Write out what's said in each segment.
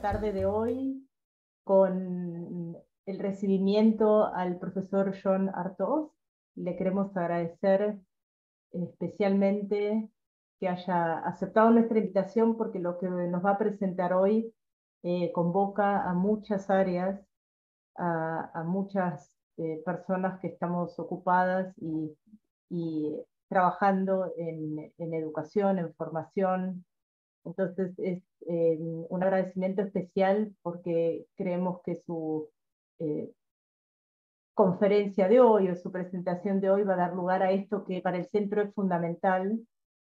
tarde de hoy con el recibimiento al profesor John artos Le queremos agradecer especialmente que haya aceptado nuestra invitación porque lo que nos va a presentar hoy eh, convoca a muchas áreas, a, muchas eh, personas que estamos ocupadas y, trabajando en, en, educación, en formación, entonces es eh, un agradecimiento especial porque creemos que su eh, conferencia de hoy o su presentación de hoy va a dar lugar a esto que para el centro es fundamental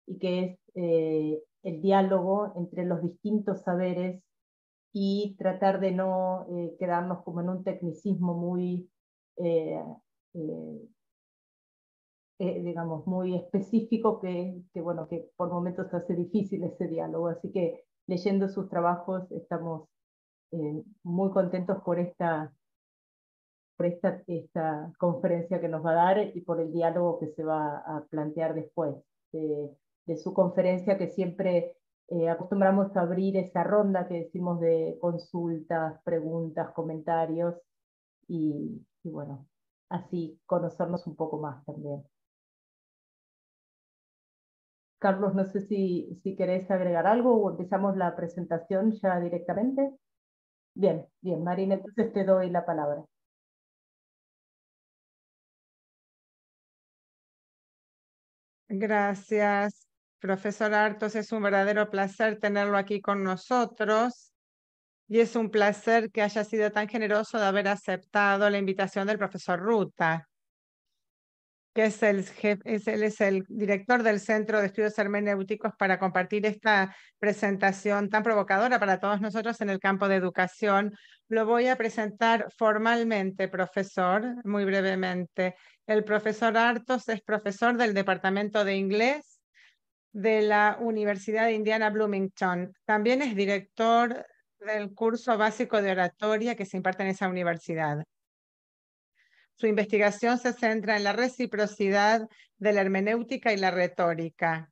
y que es eh, el diálogo entre los distintos saberes y tratar de no quedarnos como en un tecnicismo muy eh, digamos, muy específico que, que, bueno, que por momentos hace difícil ese diálogo. Así que leyendo sus trabajos estamos eh, muy contentos por esta por esta, esta, conferencia que nos va a dar y por el diálogo que se va a plantear después de, su conferencia, que siempre eh, acostumbramos a abrir esa ronda que decimos de consultas, preguntas, comentarios y, y bueno, así conocernos un poco más también. Carlos, no sé si, si queréis agregar algo o empezamos la presentación ya directamente. Bien, bien, Marina, entonces te doy la palabra. Gracias, profesor Artos. Es un verdadero placer tenerlo aquí con nosotros y es un placer que haya sido tan generoso de haber aceptado la invitación del profesor Ruta que es el el director del Centro de Estudios Hermenéuticos, para compartir esta presentación tan provocadora para todos nosotros en el campo de educación. Lo voy a presentar formalmente, profesor, muy brevemente. El profesor Artos es profesor del Departamento de Inglés de la Universidad Indiana Bloomington. También es director del curso básico de oratoria que se imparte en esa universidad. Su investigación se centra en la reciprocidad de la hermenéutica y la retórica.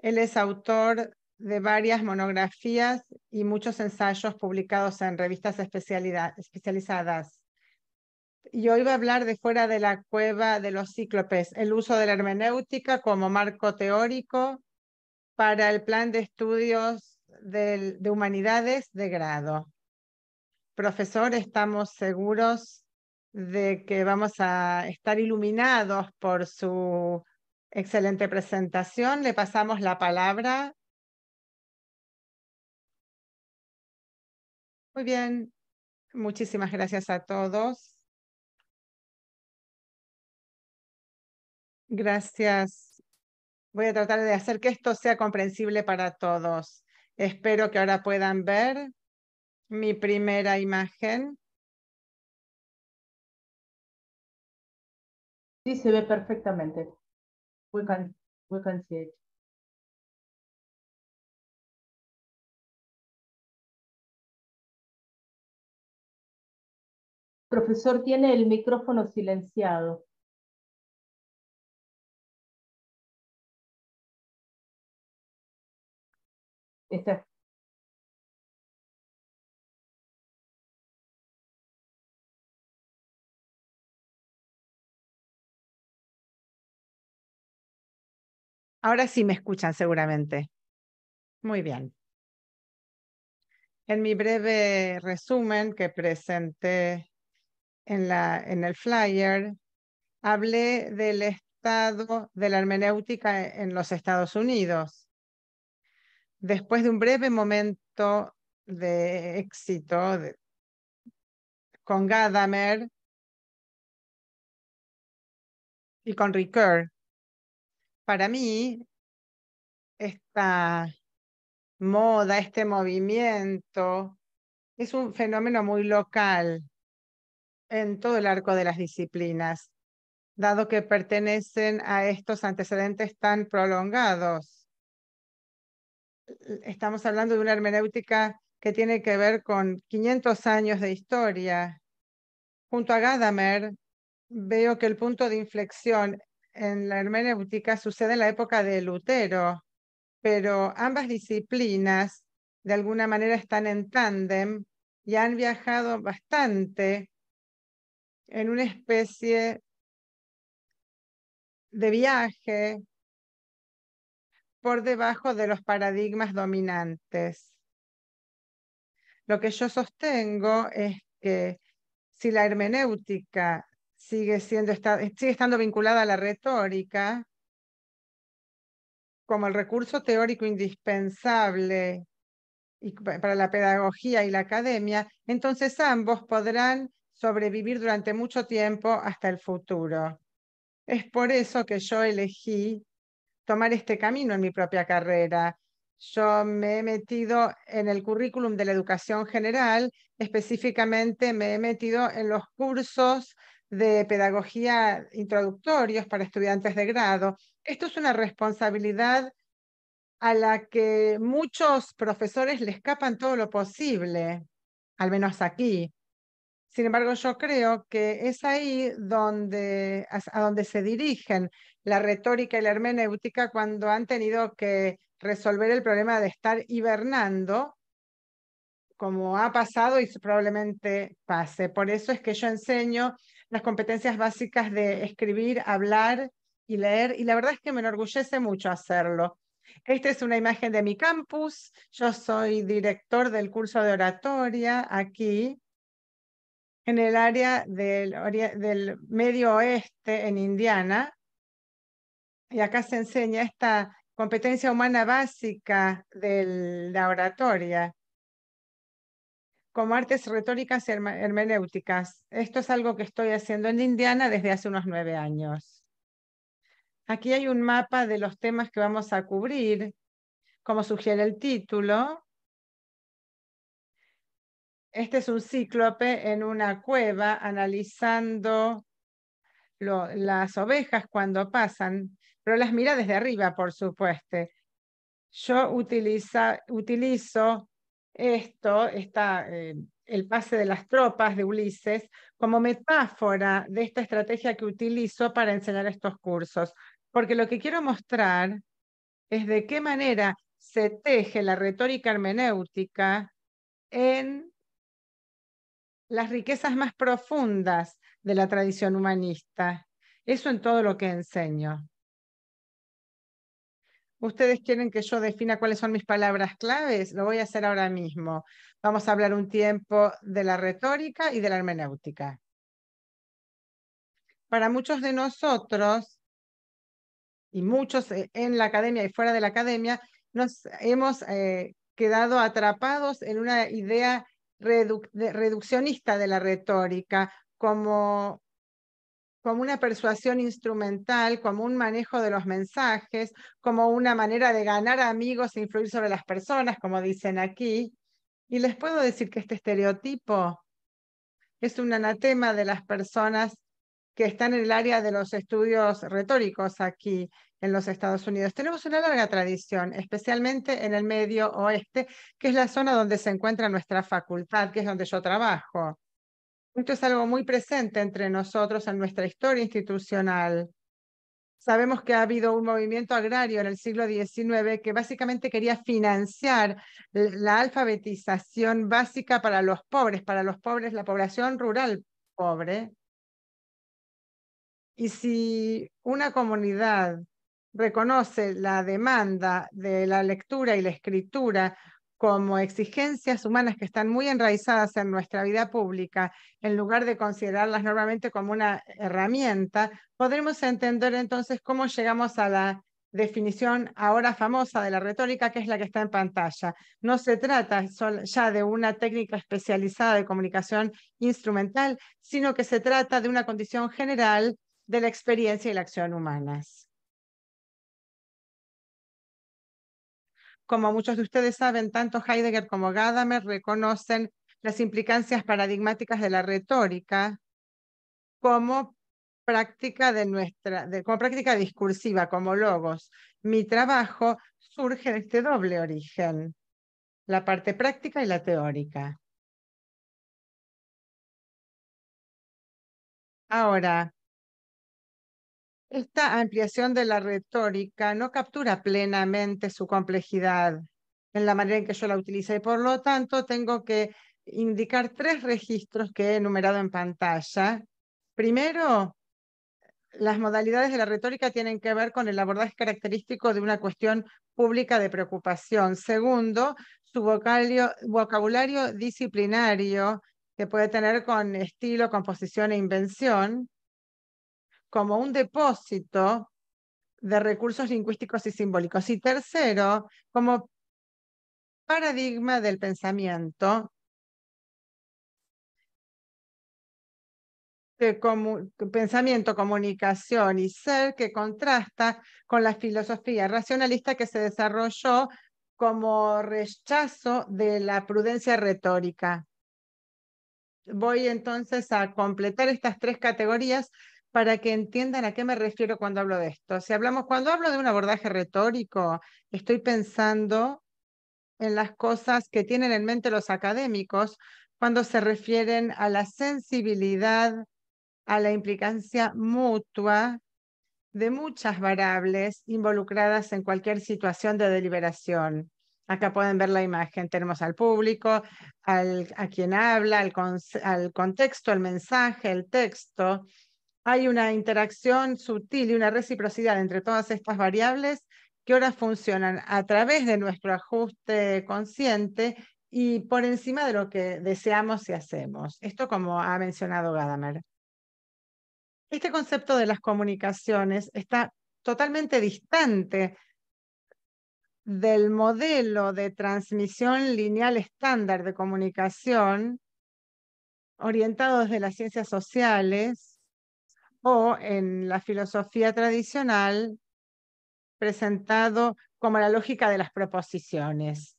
Él es autor de varias monografías y muchos ensayos publicados en revistas especializadas. Y hoy va a hablar de fuera de la cueva de los cíclopes, el uso de la hermenéutica como marco teórico para el plan de estudios de, de humanidades de grado. Profesor, estamos seguros de que vamos a estar iluminados por su excelente presentación. Le pasamos la palabra. Muy bien, muchísimas gracias a todos. Gracias. Voy a tratar de hacer que esto sea comprensible para todos. Espero que ahora puedan ver mi primera imagen. Sí, se ve perfectamente. We can, we can see Profesor, tiene el micrófono silenciado. Está Ahora sí me escuchan seguramente. Muy bien. En mi breve resumen que presenté en, la, en el flyer, hablé del estado de la hermenéutica e, en los Estados Unidos. Después de un breve momento de éxito con Gadamer y con Ricoeur, para mí, esta moda, este movimiento, es un fenómeno muy local en todo el arco de las disciplinas, dado que pertenecen a estos antecedentes tan prolongados. Estamos hablando de una hermenéutica que tiene que ver con 500 años de historia. Junto a Gadamer, veo que el punto de inflexión en la hermenéutica sucede en la época de Lutero, pero ambas disciplinas de alguna manera están en tándem y han viajado bastante en una especie de viaje por debajo de los paradigmas dominantes. Lo que yo sostengo es que si la hermenéutica sigue, siendo, sigue estando vinculada a la retórica como el recurso teórico indispensable para la pedagogía y la academia, entonces ambos podrán sobrevivir durante mucho tiempo hasta el futuro. Es por eso que yo elegí tomar este camino en mi propia carrera. Yo me he metido en el currículum de la educación general, específicamente me he metido en los cursos de pedagogía introductorios para estudiantes de grado. Esto es una responsabilidad a la que muchos profesores le escapan todo lo posible, al menos aquí. Sin embargo, yo creo que es ahí donde, a donde se dirigen la retórica y la hermenéutica cuando han tenido que resolver el problema de estar hibernando, como ha pasado y probablemente pase. Por eso es que yo enseño las competencias básicas de escribir, hablar y leer, y la verdad es que me enorgullece mucho hacerlo. Esta es una imagen de mi campus. Yo soy director del curso de oratoria aquí en el área del, del medio oeste en Indiana. Y acá se enseña esta competencia humana básica de la oratoria como artes retóricas y hermenéuticas. Esto es algo que estoy haciendo en Indiana desde hace unos nueve años. Aquí hay un mapa de los temas que vamos a cubrir, como sugiere el título. Este es un cíclope en una cueva analizando las ovejas cuando pasan, pero las mira desde arriba, por supuesto. Yo utilizo esto, está eh, el pase de las tropas de Ulises, como metáfora de esta estrategia que utilizo para enseñar estos cursos, porque lo que quiero mostrar es de qué manera se teje la retórica hermenéutica en las riquezas más profundas de la tradición humanista. Eso en todo lo que enseño. Ustedes quieren que yo defina cuáles son mis palabras claves, lo voy a hacer ahora mismo. Vamos a hablar un tiempo de la retórica y de la hermenéutica. Para muchos de nosotros, y muchos eh, en la academia y fuera de la academia, nos hemos eh, quedado atrapados en una idea reduccionista de la retórica, como como una persuasión instrumental, como un manejo de los mensajes, como una manera de ganar amigos e influir sobre las personas, como dicen aquí. Y les puedo decir que este estereotipo es un anatema de las personas que están en el área de los estudios retóricos aquí en los Estados Unidos. Tenemos una larga tradición, especialmente en el medio oeste, que es la zona donde se encuentra nuestra facultad, que es donde yo trabajo. Esto es algo muy presente entre nosotros en nuestra historia institucional. Sabemos que ha habido un movimiento agrario en el siglo XIX que básicamente quería financiar la alfabetización básica para los pobres, para los pobres, la población rural pobre. Y si una comunidad reconoce la demanda de la lectura y la escritura como exigencias humanas que están muy enraizadas en nuestra vida pública, en lugar de considerarlas normalmente como una herramienta, podremos entender entonces cómo llegamos a la definición ahora famosa de la retórica, que es la que está en pantalla. No se trata ya de una técnica especializada de comunicación instrumental, sino que se trata de una condición general de la experiencia y la acción humanas. Como muchos de ustedes saben, tanto Heidegger como Gadamer reconocen las implicancias paradigmáticas de la retórica como práctica de nuestra, como práctica discursiva, como logos. Mi trabajo surge de este doble origen, la parte práctica y la teórica. Ahora, esta ampliación de la retórica no captura plenamente su complejidad en la manera en que yo la utilizo y por lo tanto tengo que indicar tres registros que he enumerado en pantalla. Primero, las modalidades de la retórica tienen que ver con el abordaje característico de una cuestión pública de preocupación. Segundo, su vocabulario disciplinario que puede tener con estilo, composición e invención como un depósito de recursos lingüísticos y simbólicos. Y tercero, como paradigma del pensamiento pensamiento, comunicación y ser que contrasta con la filosofía racionalista que se desarrolló como rechazo de la prudencia retórica. Voy entonces a completar estas tres categorías para que entiendan a qué me refiero cuando hablo de esto. Si hablamos, cuando hablo de un abordaje retórico, estoy pensando en las cosas que tienen en mente los académicos cuando se refieren a la sensibilidad, a la implicancia mutua de muchas variables involucradas en cualquier situación de deliberación. Acá pueden ver la imagen. Tenemos al público, a quien habla, al, al contexto, al mensaje, el texto, hay una interacción sutil y una reciprocidad entre todas estas variables que ahora funcionan a través de nuestro ajuste consciente y por encima de lo que deseamos y hacemos. Esto como ha mencionado Gadamer. Este concepto de las comunicaciones está totalmente distante del modelo de transmisión lineal estándar de comunicación orientado desde las ciencias sociales o en la filosofía tradicional presentado como la lógica de las proposiciones.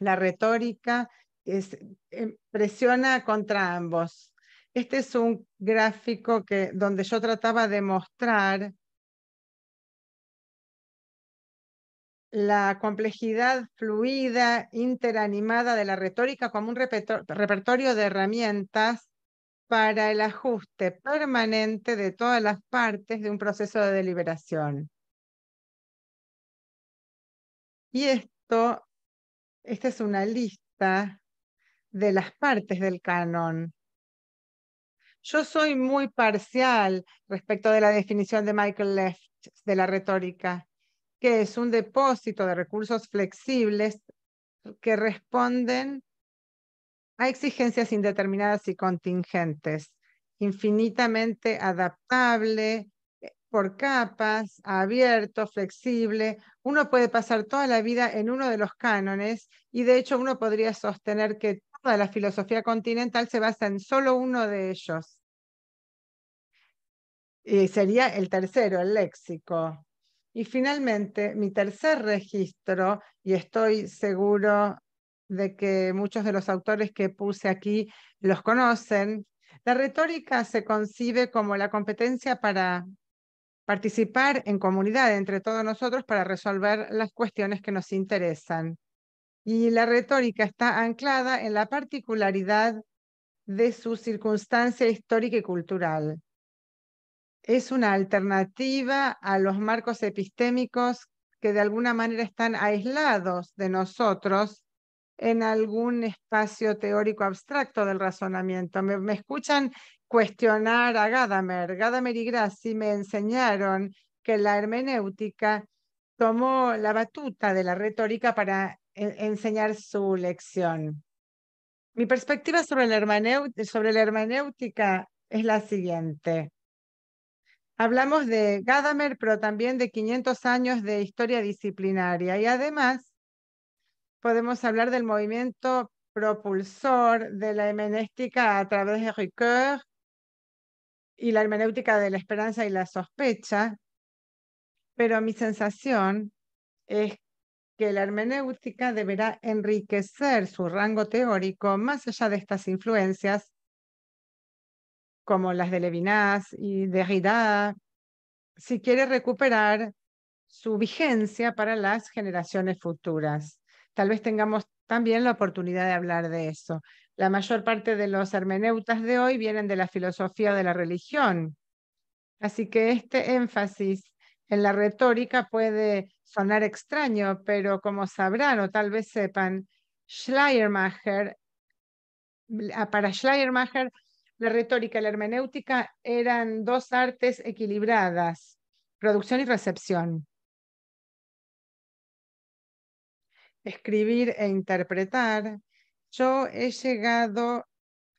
La retórica eh, presiona contra ambos. Este es un gráfico que, donde yo trataba de mostrar la complejidad fluida, interanimada de la retórica como un repertorio de herramientas para el ajuste permanente de todas las partes de un proceso de deliberación. Y esto, esta es una lista de las partes del canon. Yo soy muy parcial respecto de la definición de Michael Left de la retórica, que es un depósito de recursos flexibles que responden hay exigencias indeterminadas y contingentes, infinitamente adaptable, eh, por capas, abierto, flexible. Uno puede pasar toda la vida en uno de los cánones y de hecho uno podría sostener que toda la filosofía continental se basa en solo uno de ellos. Y sería el tercero, el léxico. Y finalmente, mi tercer registro, y estoy seguro de que muchos de los autores que puse aquí los conocen, la retórica se concibe como la competencia para participar en comunidad entre todos nosotros para resolver las cuestiones que nos interesan. Y la retórica está anclada en la particularidad de su circunstancia histórica y cultural. Es una alternativa a los marcos epistémicos que de alguna manera están aislados de nosotros en algún espacio teórico abstracto del razonamiento. Me, escuchan cuestionar a Gadamer. Gadamer y Grassi me enseñaron que la hermenéutica tomó la batuta de la retórica para e, enseñar su lección. Mi perspectiva sobre sobre la hermenéutica es la siguiente. Hablamos de Gadamer, pero también de 500 años de historia disciplinaria. Y además, podemos hablar del movimiento propulsor de la hermenéutica a través de Ricoeur y la hermenéutica de la esperanza y la sospecha, pero mi sensación es que la hermenéutica deberá enriquecer su rango teórico más allá de estas influencias, como las de Levinas y Derrida, si quiere recuperar su vigencia para las generaciones futuras tal vez tengamos también la oportunidad de hablar de eso. La mayor parte de los hermeneutas de hoy vienen de la filosofía de la religión. Así que este énfasis en la retórica puede sonar extraño, pero como sabrán o tal vez sepan, Schleiermacher, ah, para Schleiermacher, la retórica y la hermenéutica eran dos artes equilibradas, producción y recepción. escribir e interpretar, yo he llegado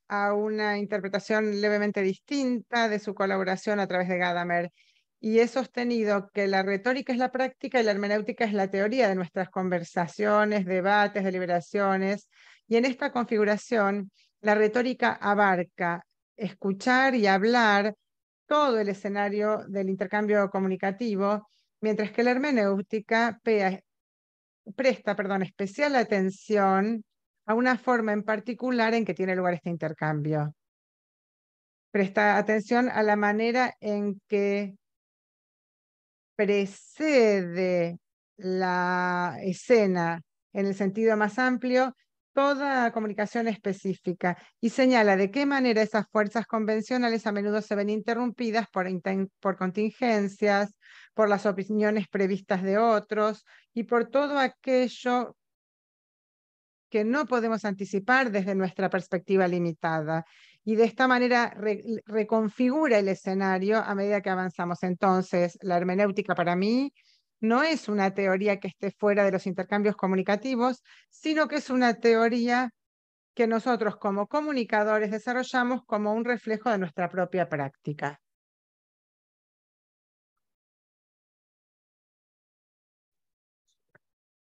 a una interpretación levemente distinta de su colaboración a través de Gadamer y he sostenido que la retórica es la práctica y la hermenéutica es la teoría de nuestras conversaciones, debates, deliberaciones. Y en esta configuración, la retórica abarca escuchar y hablar todo el escenario del intercambio comunicativo, mientras que la hermenéutica presta perdón, especial atención a una forma en particular en que tiene lugar este intercambio. Presta atención a la manera en que precede la escena en el sentido más amplio toda comunicación específica y señala de qué manera esas fuerzas convencionales a menudo se ven interrumpidas por, por contingencias, por las opiniones previstas de otros y por todo aquello que no podemos anticipar desde nuestra perspectiva limitada. Y de esta manera reconfigura el escenario a medida que avanzamos. Entonces, la hermenéutica para mí no es una teoría que esté fuera de los intercambios comunicativos, sino que es una teoría que nosotros como comunicadores desarrollamos como un reflejo de nuestra propia práctica.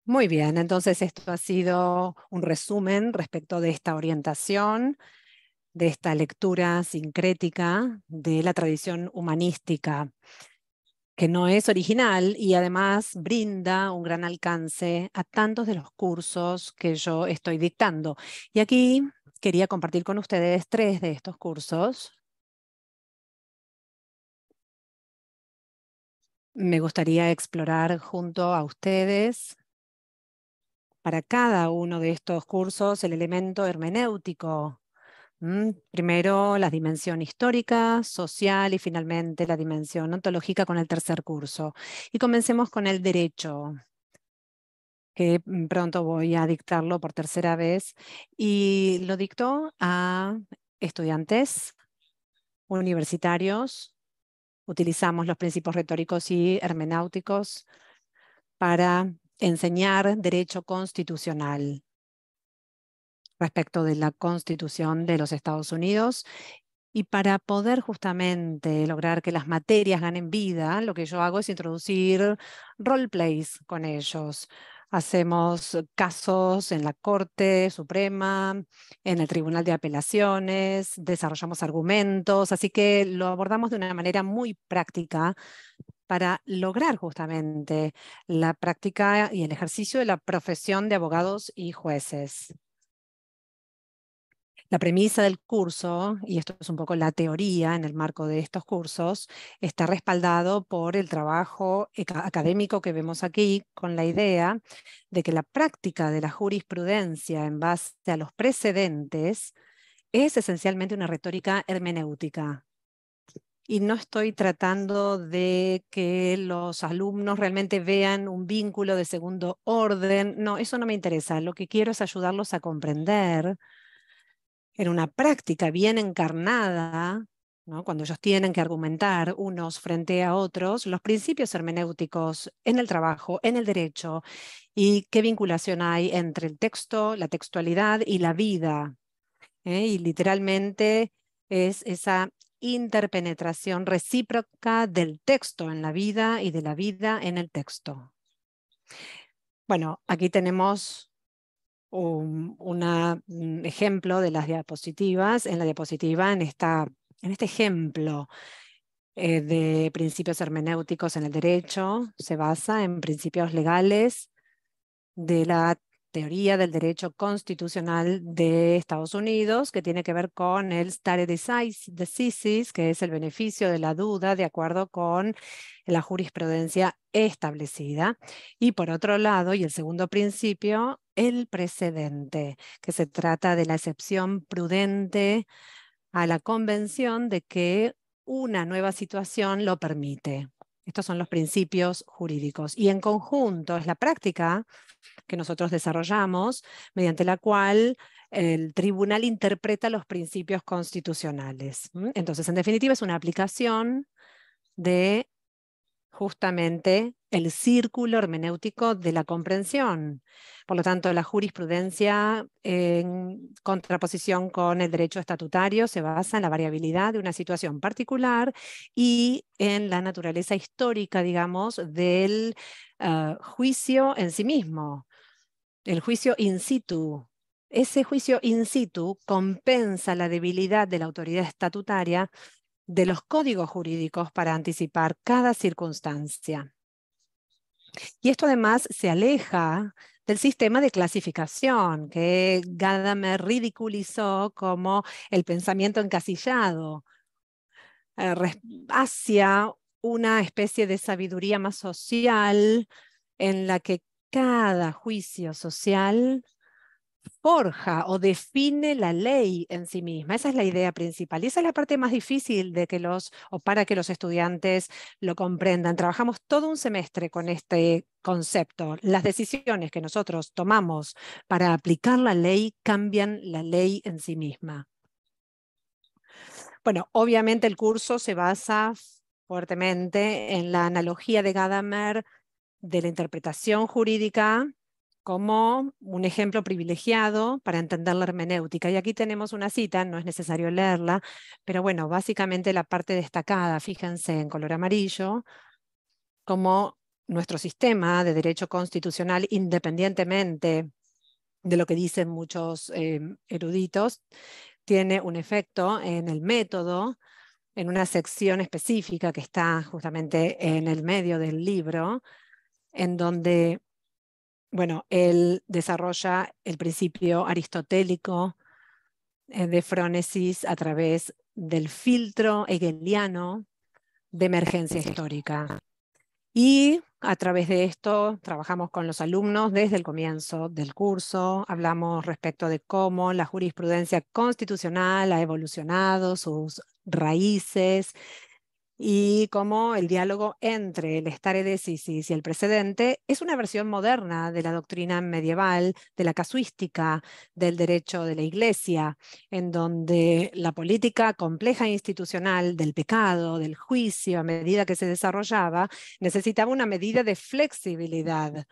Muy bien, entonces esto ha sido un resumen respecto de esta orientación, de esta lectura sincrética de la tradición humanística, que no es original y además brinda un gran alcance a tantos de los cursos que yo estoy dictando. Y aquí quería compartir con ustedes tres de estos cursos. Me gustaría explorar junto a ustedes para cada uno de estos cursos el elemento hermenéutico. Primero la dimensión histórica, social y finalmente la dimensión ontológica con el tercer curso. Y comencemos con el derecho que mm, pronto voy a dictarlo por tercera vez, y lo dictó a estudiantes universitarios. Utilizamos los principios retóricos y hermenáuticos para enseñar derecho constitucional respecto de la Constitución de los Estados Unidos. Y para poder justamente lograr que las materias ganen vida, lo que yo hago es introducir roleplays con ellos. Hacemos casos en la Corte Suprema, en el Tribunal de Apelaciones, desarrollamos argumentos, así que lo abordamos de una manera muy práctica para lograr justamente la práctica y el ejercicio de la profesión de abogados y jueces. La premisa del curso, y esto es un poco la teoría en el marco de estos cursos, está respaldado por el trabajo académico que vemos aquí con la idea de que la práctica de la jurisprudencia en base a los precedentes es esencialmente una retórica hermenéutica, y no estoy tratando de que los alumnos realmente vean un vínculo de segundo orden. No, eso no me interesa. Lo que quiero es ayudarlos a comprender en una práctica bien encarnada ¿no? cuando ellos tienen que argumentar unos frente a otros, los principios hermenéuticos en el trabajo, en el derecho, y qué vinculación hay entre el texto, la textualidad y la vida. ¿eh? Y literalmente es esa interpenetración recíproca del texto en la vida y de la vida en el texto. Bueno, aquí tenemos un, ejemplo de las diapositivas. En la diapositiva, en, esta, en este ejemplo eh, de principios hermenéuticos en el derecho, se basa en principios legales de la teoría del derecho constitucional de Estados Unidos, que tiene que ver con el stare decisis, que es el beneficio de la duda de acuerdo con la jurisprudencia establecida. Y por otro lado, y el segundo principio, el precedente, que se trata de la excepción prudente a la convención de que una nueva situación lo permite. Estos son los principios jurídicos. Y en conjunto es la práctica que nosotros desarrollamos, mediante la cual el tribunal interpreta los principios constitucionales. Entonces, en definitiva, es una aplicación de justamente el círculo hermenéutico de la comprensión. Por lo tanto, la jurisprudencia en contraposición con el derecho estatutario se basa en la variabilidad de una situación particular y en la naturaleza histórica, digamos, del eh, juicio en sí mismo, el juicio in situ, ese juicio in situ compensa la debilidad de la autoridad estatutaria de los códigos jurídicos para anticipar cada circunstancia. Y esto además se aleja del sistema de clasificación que Gadamer ridiculizó como el pensamiento encasillado eh, hacia una especie de sabiduría más social en la que cada juicio social forja o define la ley en sí misma. Esa es la idea principal y esa es la parte más difícil de que los o para que los estudiantes lo comprendan. Trabajamos todo un semestre con este concepto. Las decisiones que nosotros tomamos para aplicar la ley cambian la ley en sí misma. Bueno, obviamente el curso se basa fuertemente en la analogía de Gadamer de la interpretación jurídica como un ejemplo privilegiado para entender la hermenéutica. Y aquí tenemos una cita, no es necesario leerla, pero bueno, básicamente la parte destacada, fíjense en color amarillo, como nuestro sistema de derecho constitucional, independientemente de lo que dicen muchos em, eruditos, tiene un efecto en el método, en una sección específica que está justamente en el medio del libro, en donde bueno, él desarrolla el principio aristotélico eh, de frónesis a través del filtro hegeliano de emergencia histórica. Y a través de esto trabajamos con los alumnos desde el comienzo del curso, hablamos respecto de cómo la jurisprudencia constitucional ha evolucionado, sus raíces, y cómo el diálogo entre el stare decisis y el precedente es una versión moderna de la doctrina medieval, de la casuística, del derecho de la iglesia, en donde la política compleja e institucional del pecado, del juicio, a medida que se desarrollaba, necesitaba una medida de flexibilidad.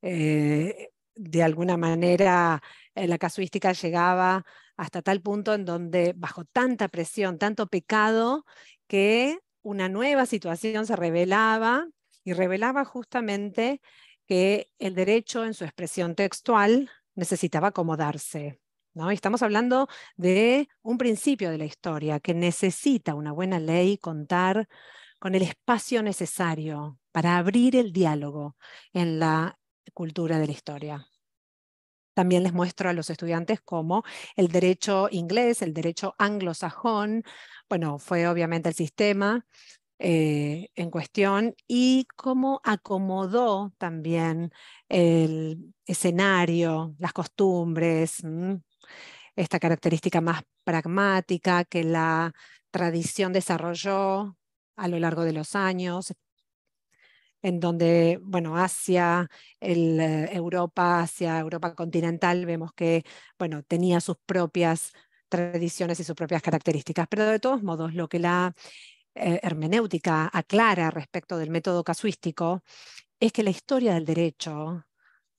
Eh, de alguna manera eh, la casuística llegaba hasta tal punto en donde bajo tanta presión, tanto pecado, que una nueva situación se revelaba y revelaba justamente que el derecho en su expresión textual necesitaba acomodarse. estamos hablando de un principio de la historia que necesita una buena ley contar con el espacio necesario para abrir el diálogo en la cultura de la historia. También les muestro a los estudiantes cómo el derecho inglés, el derecho anglosajón, bueno, fue obviamente el sistema eh, en cuestión y cómo acomodó también el escenario, las costumbres, mm, esta característica más pragmática que la tradición desarrolló a lo largo de los años, en donde, bueno, Asia, el, eh, Europa, hacia Europa continental, vemos que, bueno, tenía sus propias tradiciones y sus propias características. Pero de todos modos, lo que la eh, hermenéutica aclara respecto del método casuístico es que la historia del derecho,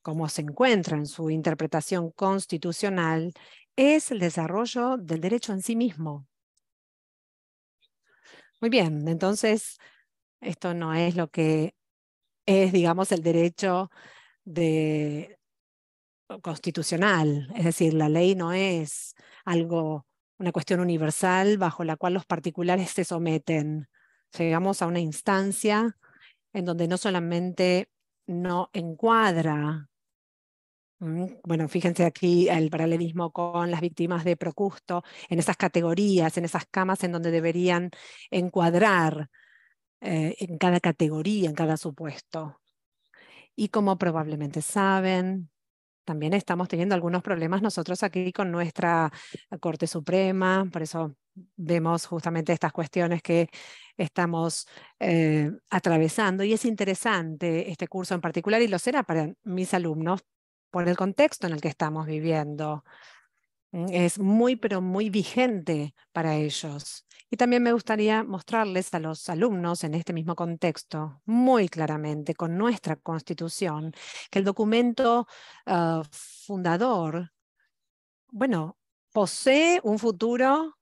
como se encuentra en su interpretación constitucional, es el desarrollo del derecho en sí mismo. Muy bien, entonces esto no es lo que es, digamos, el derecho constitucional, es decir, la ley no es algo, una cuestión universal bajo la cual los particulares se someten. Llegamos a una instancia en donde no solamente no encuadra, bueno, fíjense aquí el paralelismo con las víctimas de Procusto, en esas categorías, en esas camas en donde deberían encuadrar eh, en cada categoría, en cada supuesto. Y como probablemente saben, también estamos teniendo algunos problemas nosotros aquí con nuestra eh, Corte Suprema, por eso vemos justamente estas cuestiones que estamos eh, atravesando. Y es interesante este curso en particular y lo será para mis alumnos por el contexto en el que estamos viviendo. Mm, es muy, pero muy vigente para ellos. Y también me gustaría mostrarles a los alumnos en este mismo contexto, muy claramente, con nuestra constitución, que el documento ah, fundador, bueno, posee un futuro,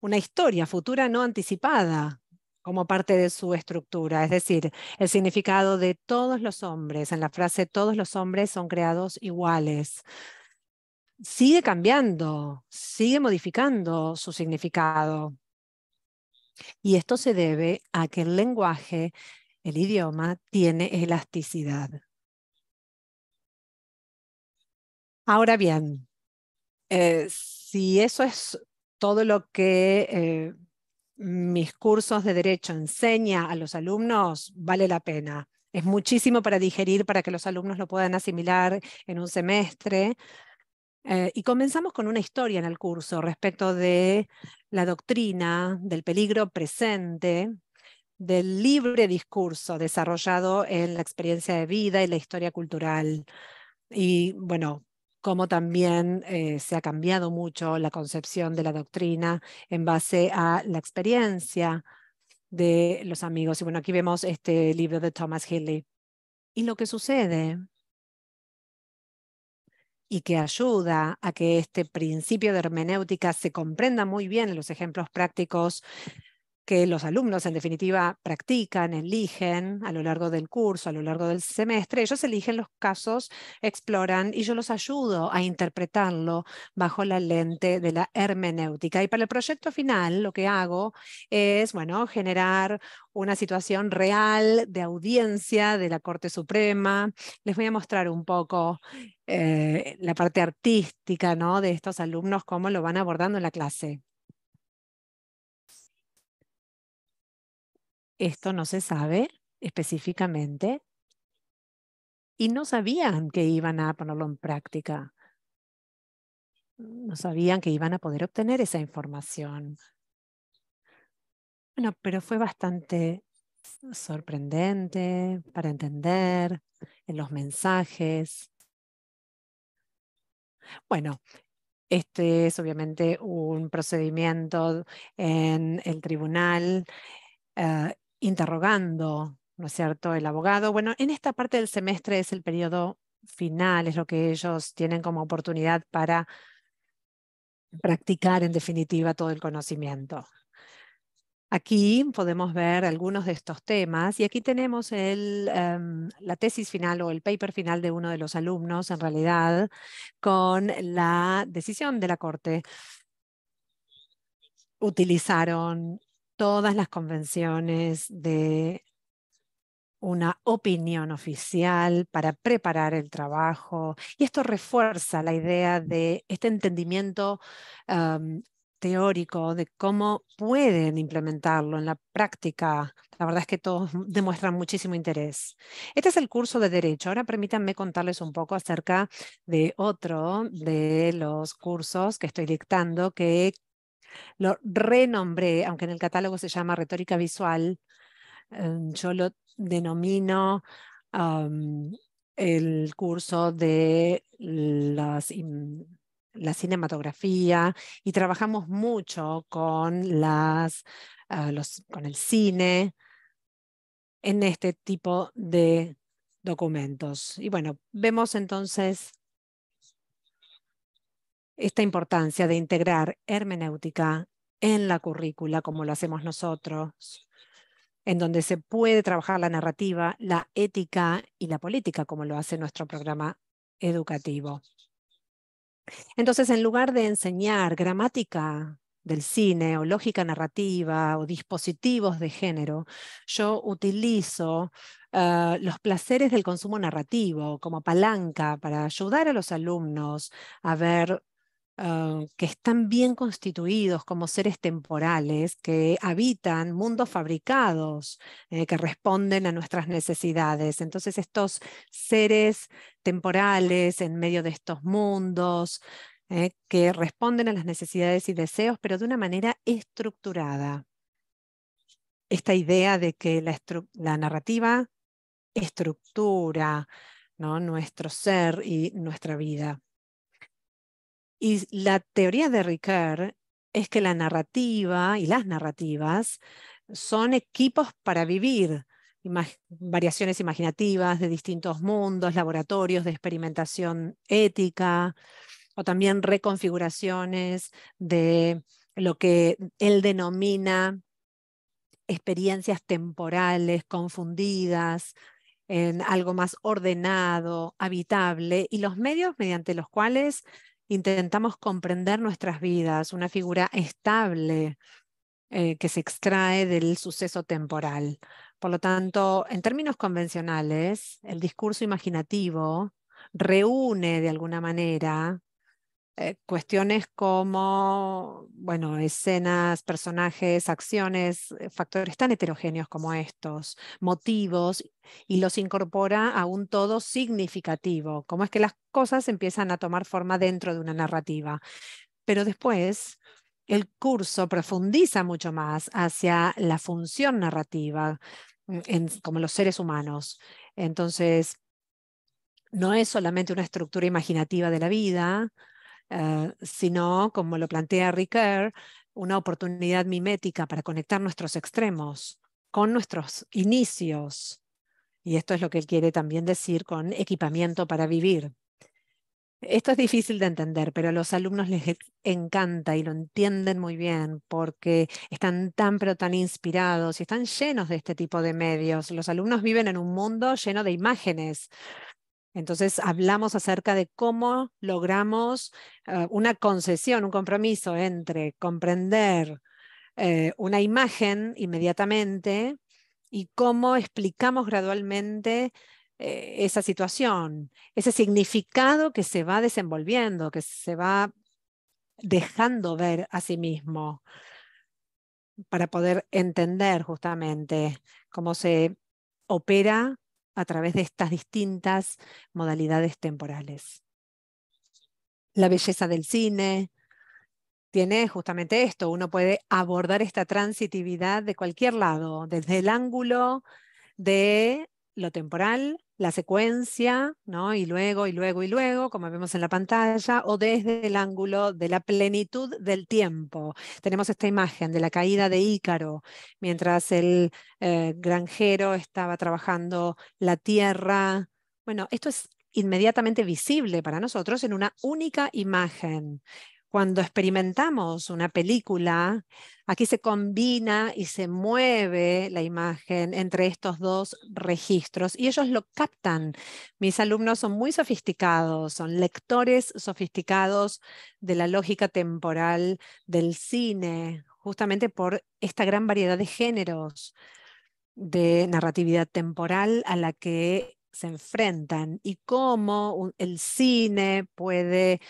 una historia futura no anticipada como parte de su estructura, es decir, el significado de todos los hombres, en la frase todos los hombres son creados iguales, sigue cambiando, sigue modificando su significado. Y esto se debe a que el lenguaje, el idioma, tiene elasticidad. Ahora bien, eh, si eso es todo lo que eh, mis cursos de derecho enseña a los alumnos, vale la pena. Es muchísimo para digerir, para que los alumnos lo puedan asimilar en un semestre, eh, y comenzamos con una historia en el curso respecto de la doctrina, del peligro presente, del libre discurso desarrollado en la experiencia de vida y la historia cultural. Y bueno, cómo también eh, se ha cambiado mucho la concepción de la doctrina en base a la experiencia de los amigos. Y bueno, aquí vemos este libro de Thomas Healy. Y lo que sucede y que ayuda a que este principio de hermenéutica se comprenda muy bien en los ejemplos prácticos que los alumnos, en definitiva, practican, eligen a lo largo del curso, a lo largo del semestre. Ellos eligen los casos, exploran y yo los ayudo a interpretarlo bajo la lente de la hermenéutica. Y para el proyecto final, lo que hago es, bueno, generar una situación real de audiencia de la Corte Suprema. Les voy a mostrar un poco eh, la parte artística ¿no? de estos alumnos, cómo lo van abordando en la clase. Esto no se sabe específicamente y no sabían que iban a ponerlo en práctica. No sabían que iban a poder obtener esa información. Bueno, pero fue bastante sorprendente para entender en los mensajes. Bueno, este es obviamente un procedimiento en el tribunal. Eh, interrogando, ¿no es cierto?, el abogado. Bueno, en esta parte del semestre es el periodo final, es lo que ellos tienen como oportunidad para practicar en definitiva todo el conocimiento. Aquí podemos ver algunos de estos temas y aquí tenemos el, em, la tesis final o el paper final de uno de los alumnos, en realidad, con la decisión de la Corte. Utilizaron todas las convenciones de una opinión oficial para preparar el trabajo. Y esto refuerza la idea de este entendimiento teórico de cómo pueden implementarlo en la práctica. La verdad es que todos demuestran muchísimo interés. Este es el curso de Derecho. Ahora permítanme contarles un poco acerca de otro de los cursos que estoy dictando que lo renombré, aunque en el catálogo se llama retórica visual, em, yo lo denomino el curso de las, la cinematografía y trabajamos mucho con, las, ah, con el cine en este tipo de documentos. Y bueno, vemos entonces esta importancia de integrar hermenéutica en la currícula, como lo hacemos nosotros, en donde se puede trabajar la narrativa, la ética y la política, como lo hace nuestro programa educativo. Entonces, en lugar de enseñar gramática del cine o lógica narrativa o dispositivos de género, yo utilizo eh, los placeres del consumo narrativo como palanca para ayudar a los alumnos a ver Ah, que están bien constituidos como seres temporales, que habitan mundos fabricados, eh, que responden a nuestras necesidades. Entonces estos seres temporales en medio de estos mundos, eh, que responden a las necesidades y deseos, pero de una manera estructurada. Esta idea de que la, narrativa estructura nuestro ser y nuestra vida. Y la teoría de Ricard es que la narrativa y las narrativas son equipos para vivir, variaciones imaginativas de distintos mundos, laboratorios de experimentación ética o también reconfiguraciones de lo que él denomina experiencias temporales confundidas en algo más ordenado, habitable, y los medios mediante los cuales intentamos comprender nuestras vidas, una figura estable eh, que se extrae del suceso temporal. Por lo tanto, en términos convencionales, el discurso imaginativo reúne de alguna manera eh, cuestiones como, bueno, escenas, personajes, acciones, eh, factores tan heterogéneos como estos, motivos, y los incorpora a un todo significativo, como es que las cosas empiezan a tomar forma dentro de una narrativa. Pero después, el curso profundiza mucho más hacia la función narrativa, mm, como los seres humanos. Entonces, no es solamente una estructura imaginativa de la vida, eh, sino, como lo plantea Ricoeur, una oportunidad mimética para conectar nuestros extremos con nuestros inicios. Y esto es lo que él quiere también decir con equipamiento para vivir. Esto es difícil de entender, pero a los alumnos les e-, encanta y lo entienden muy bien porque están tan pero tan inspirados y están llenos de este tipo de medios. Los alumnos viven en un mundo lleno de imágenes, entonces hablamos acerca de cómo logramos ah, una concesión, un compromiso entre comprender eh, una imagen inmediatamente y cómo explicamos gradualmente eh, esa situación, ese significado que se va desenvolviendo, que se va dejando ver a sí mismo para poder entender justamente cómo se opera a través de estas distintas modalidades temporales. La belleza del cine tiene justamente esto, uno puede abordar esta transitividad de cualquier lado, desde el ángulo de lo temporal la secuencia, ¿no? Y luego, y luego, y luego, como vemos en la pantalla, o desde el ángulo de la plenitud del tiempo. Tenemos esta imagen de la caída de Ícaro, mientras el eh, granjero estaba trabajando la tierra. Bueno, esto es inmediatamente visible para nosotros en una única imagen cuando experimentamos una película, aquí se combina y se mueve la imagen entre estos dos registros y ellos lo captan. Mis alumnos son muy sofisticados, son lectores sofisticados de la lógica temporal del cine, justamente por esta gran variedad de géneros de narratividad temporal a la que se enfrentan y cómo el cine puede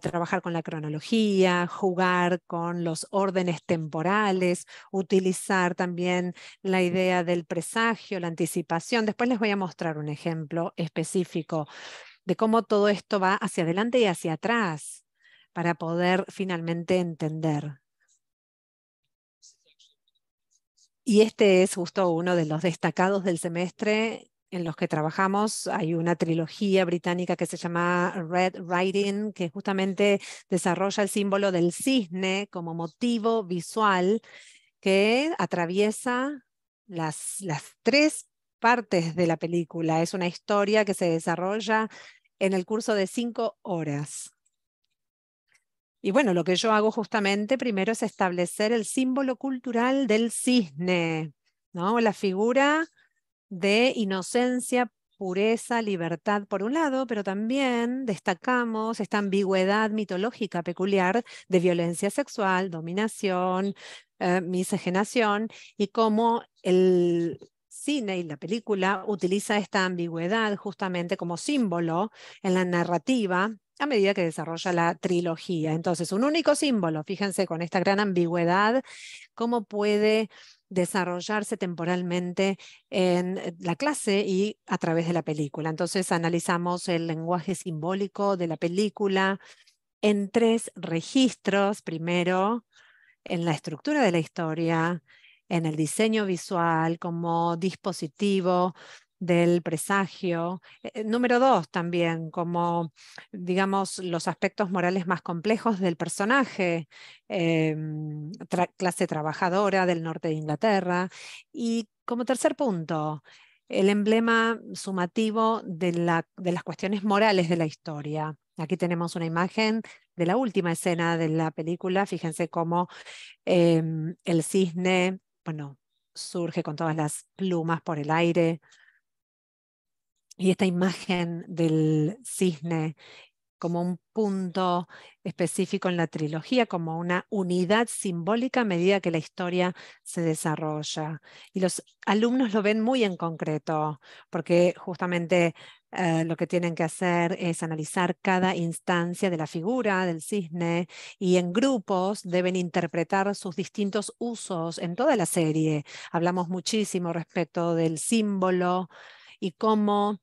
trabajar con la cronología, jugar con los órdenes temporales, utilizar también la idea del presagio, la anticipación. Después les voy a mostrar un ejemplo específico de cómo todo esto va hacia adelante y hacia atrás para poder finalmente entender. Y este es justo uno de los destacados del semestre en los que trabajamos. Hay una trilogía británica que se llama Red Riding, que justamente desarrolla el símbolo del cisne como motivo visual que atraviesa las, las tres partes de la película. Es una historia que se desarrolla en el curso de cinco horas. Y bueno, lo que yo hago justamente primero es establecer el símbolo cultural del cisne, ¿no? La figura de inocencia, pureza, libertad por un lado, pero también destacamos esta ambigüedad mitológica peculiar de violencia sexual, dominación, eh, y cómo el cine y la película utiliza esta ambigüedad justamente como símbolo en la narrativa a medida que desarrolla la trilogía. Entonces, un único símbolo, fíjense con esta gran ambigüedad, cómo puede desarrollarse temporalmente en eh, la clase y a través de la película. Entonces analizamos el lenguaje simbólico de la película en tres registros. Primero, en la estructura de la historia, en el diseño visual como dispositivo del presagio. Eh, eh, número dos, también como, digamos, los aspectos morales más complejos del personaje, em, clase trabajadora del norte de Inglaterra. Y como tercer punto, el emblema sumativo de, las cuestiones morales de la historia. Aquí tenemos una imagen de la última escena de la película. Fíjense cómo em, el cisne, bueno, surge con todas las plumas por el aire, y esta imagen del cisne como un punto específico en la trilogía, como una unidad simbólica a medida que la historia se desarrolla. Y los alumnos lo ven muy en concreto, porque justamente eh, lo que tienen que hacer es analizar cada instancia de la figura del cisne y en grupos deben interpretar sus distintos usos en toda la serie. Hablamos muchísimo respecto del símbolo y cómo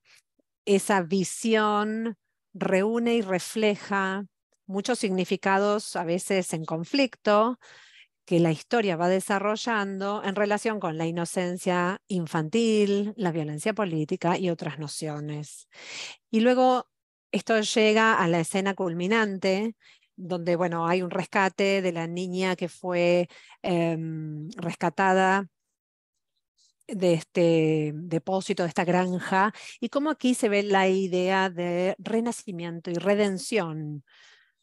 esa visión reúne y refleja muchos significados a veces en conflicto que la historia va desarrollando en relación con la inocencia infantil, la violencia política y otras nociones. Y luego esto llega a la escena culminante, donde bueno, hay un rescate de la niña que fue em, rescatada de este depósito, de esta granja, y cómo aquí se ve la idea de renacimiento y redención,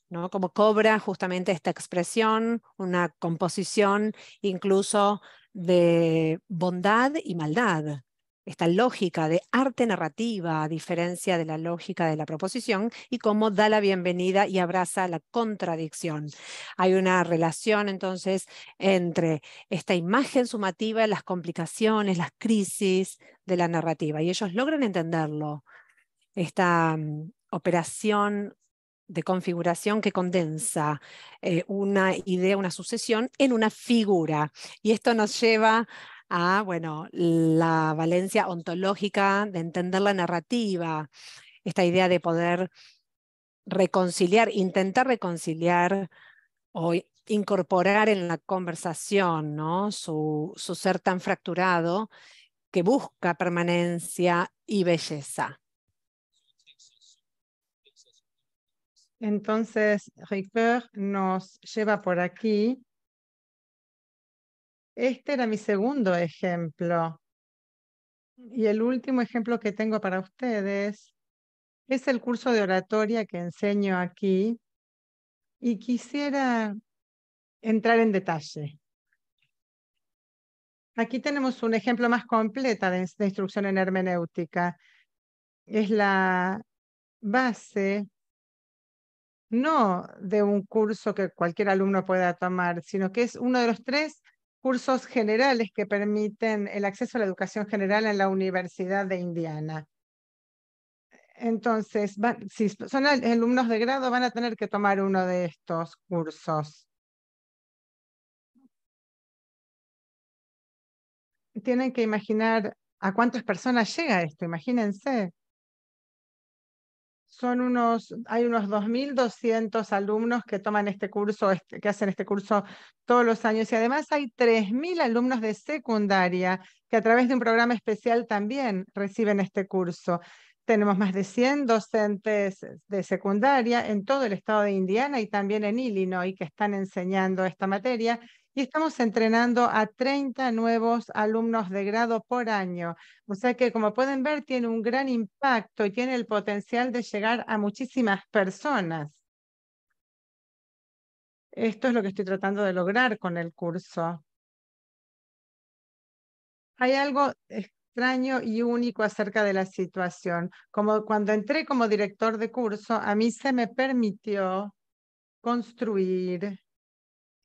¿no? Como cobra justamente esta expresión, una composición incluso de bondad y maldad, esta lógica de arte narrativa, a diferencia de la lógica de la proposición, y cómo da la bienvenida y abraza la contradicción. Hay una relación entonces entre esta imagen sumativa, las complicaciones, las crisis de la narrativa, y ellos logran entenderlo, esta mm, operación de configuración que condensa eh, una idea, una sucesión en una figura. Y esto nos lleva a bueno, la valencia ontológica de entender la narrativa, esta idea de poder reconciliar, intentar reconciliar o incorporar en la conversación ¿no? su, ser tan fracturado que busca permanencia y belleza. Entonces, Ricoeur nos lleva por aquí este era mi segundo ejemplo. Y el último ejemplo que tengo para ustedes es el curso de oratoria que enseño aquí y quisiera entrar en detalle. Aquí tenemos un ejemplo más completo de, de instrucción en hermenéutica. Es la base no de un curso que cualquier alumno pueda tomar, sino que es uno de los tres cursos generales que permiten el acceso a la educación general en la Universidad de Indiana. Entonces, si son alumnos de grado, van a tener que tomar uno de estos cursos. Tienen que imaginar a cuántas personas llega esto, imagínense son unos, hay unos 2.200 alumnos que toman este curso, este, que hacen este curso todos los años y además hay 3.000 alumnos de secundaria que a través de un programa especial también reciben este curso. Tenemos más de 100 docentes de secundaria en todo el estado de Indiana y también en Illinois que están enseñando esta materia y estamos entrenando a 30 nuevos alumnos de grado por año. O sea que, como pueden ver, tiene un gran impacto y tiene el potencial de llegar a muchísimas personas. Esto es lo que estoy tratando de lograr con el curso. Hay algo extraño y único acerca de la situación. Como cuando entré como director de curso, a mí se me permitió construir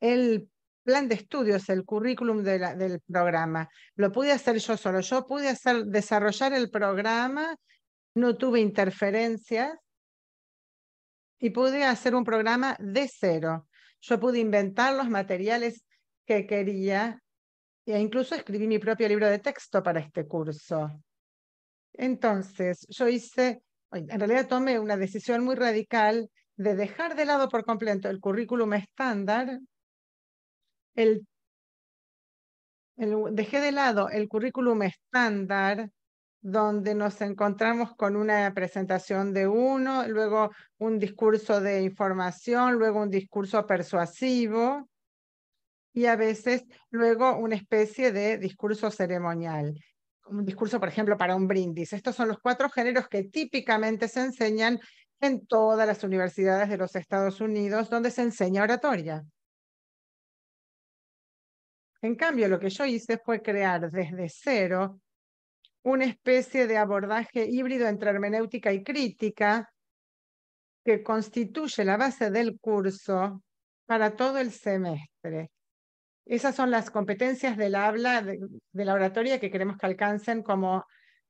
el plan de estudios, el currículum del programa. Lo pude hacer yo solo. Yo pude hacer, desarrollar el programa, no tuve interferencias y pude hacer un programa de cero. Yo pude inventar los materiales que quería e incluso escribí mi propio libro de texto para este curso. Entonces, yo hice, en realidad tomé una decisión muy radical de dejar de lado por completo el currículum estándar dejé de lado el currículum estándar donde nos encontramos con una presentación de uno, luego un discurso de información, luego un discurso persuasivo y a veces luego una especie de discurso ceremonial. Un discurso, por ejemplo, para un brindis. Estos son los cuatro géneros que típicamente se enseñan en todas las universidades de los Estados Unidos donde se enseña oratoria. En cambio, lo que yo hice fue crear desde cero una especie de abordaje híbrido entre hermenéutica y crítica que constituye la base del curso para todo el semestre. Esas son las competencias del habla, de, la oratoria que queremos que alcancen como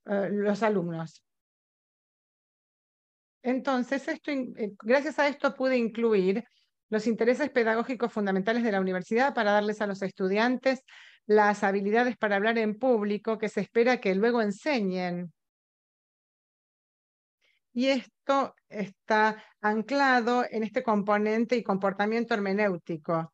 eh, los alumnos. Entonces, eh, gracias a esto pude incluir los intereses pedagógicos fundamentales de la universidad para darles a los estudiantes las habilidades para hablar en público que se espera que luego enseñen. Y esto está anclado en este componente y comportamiento hermenéutico.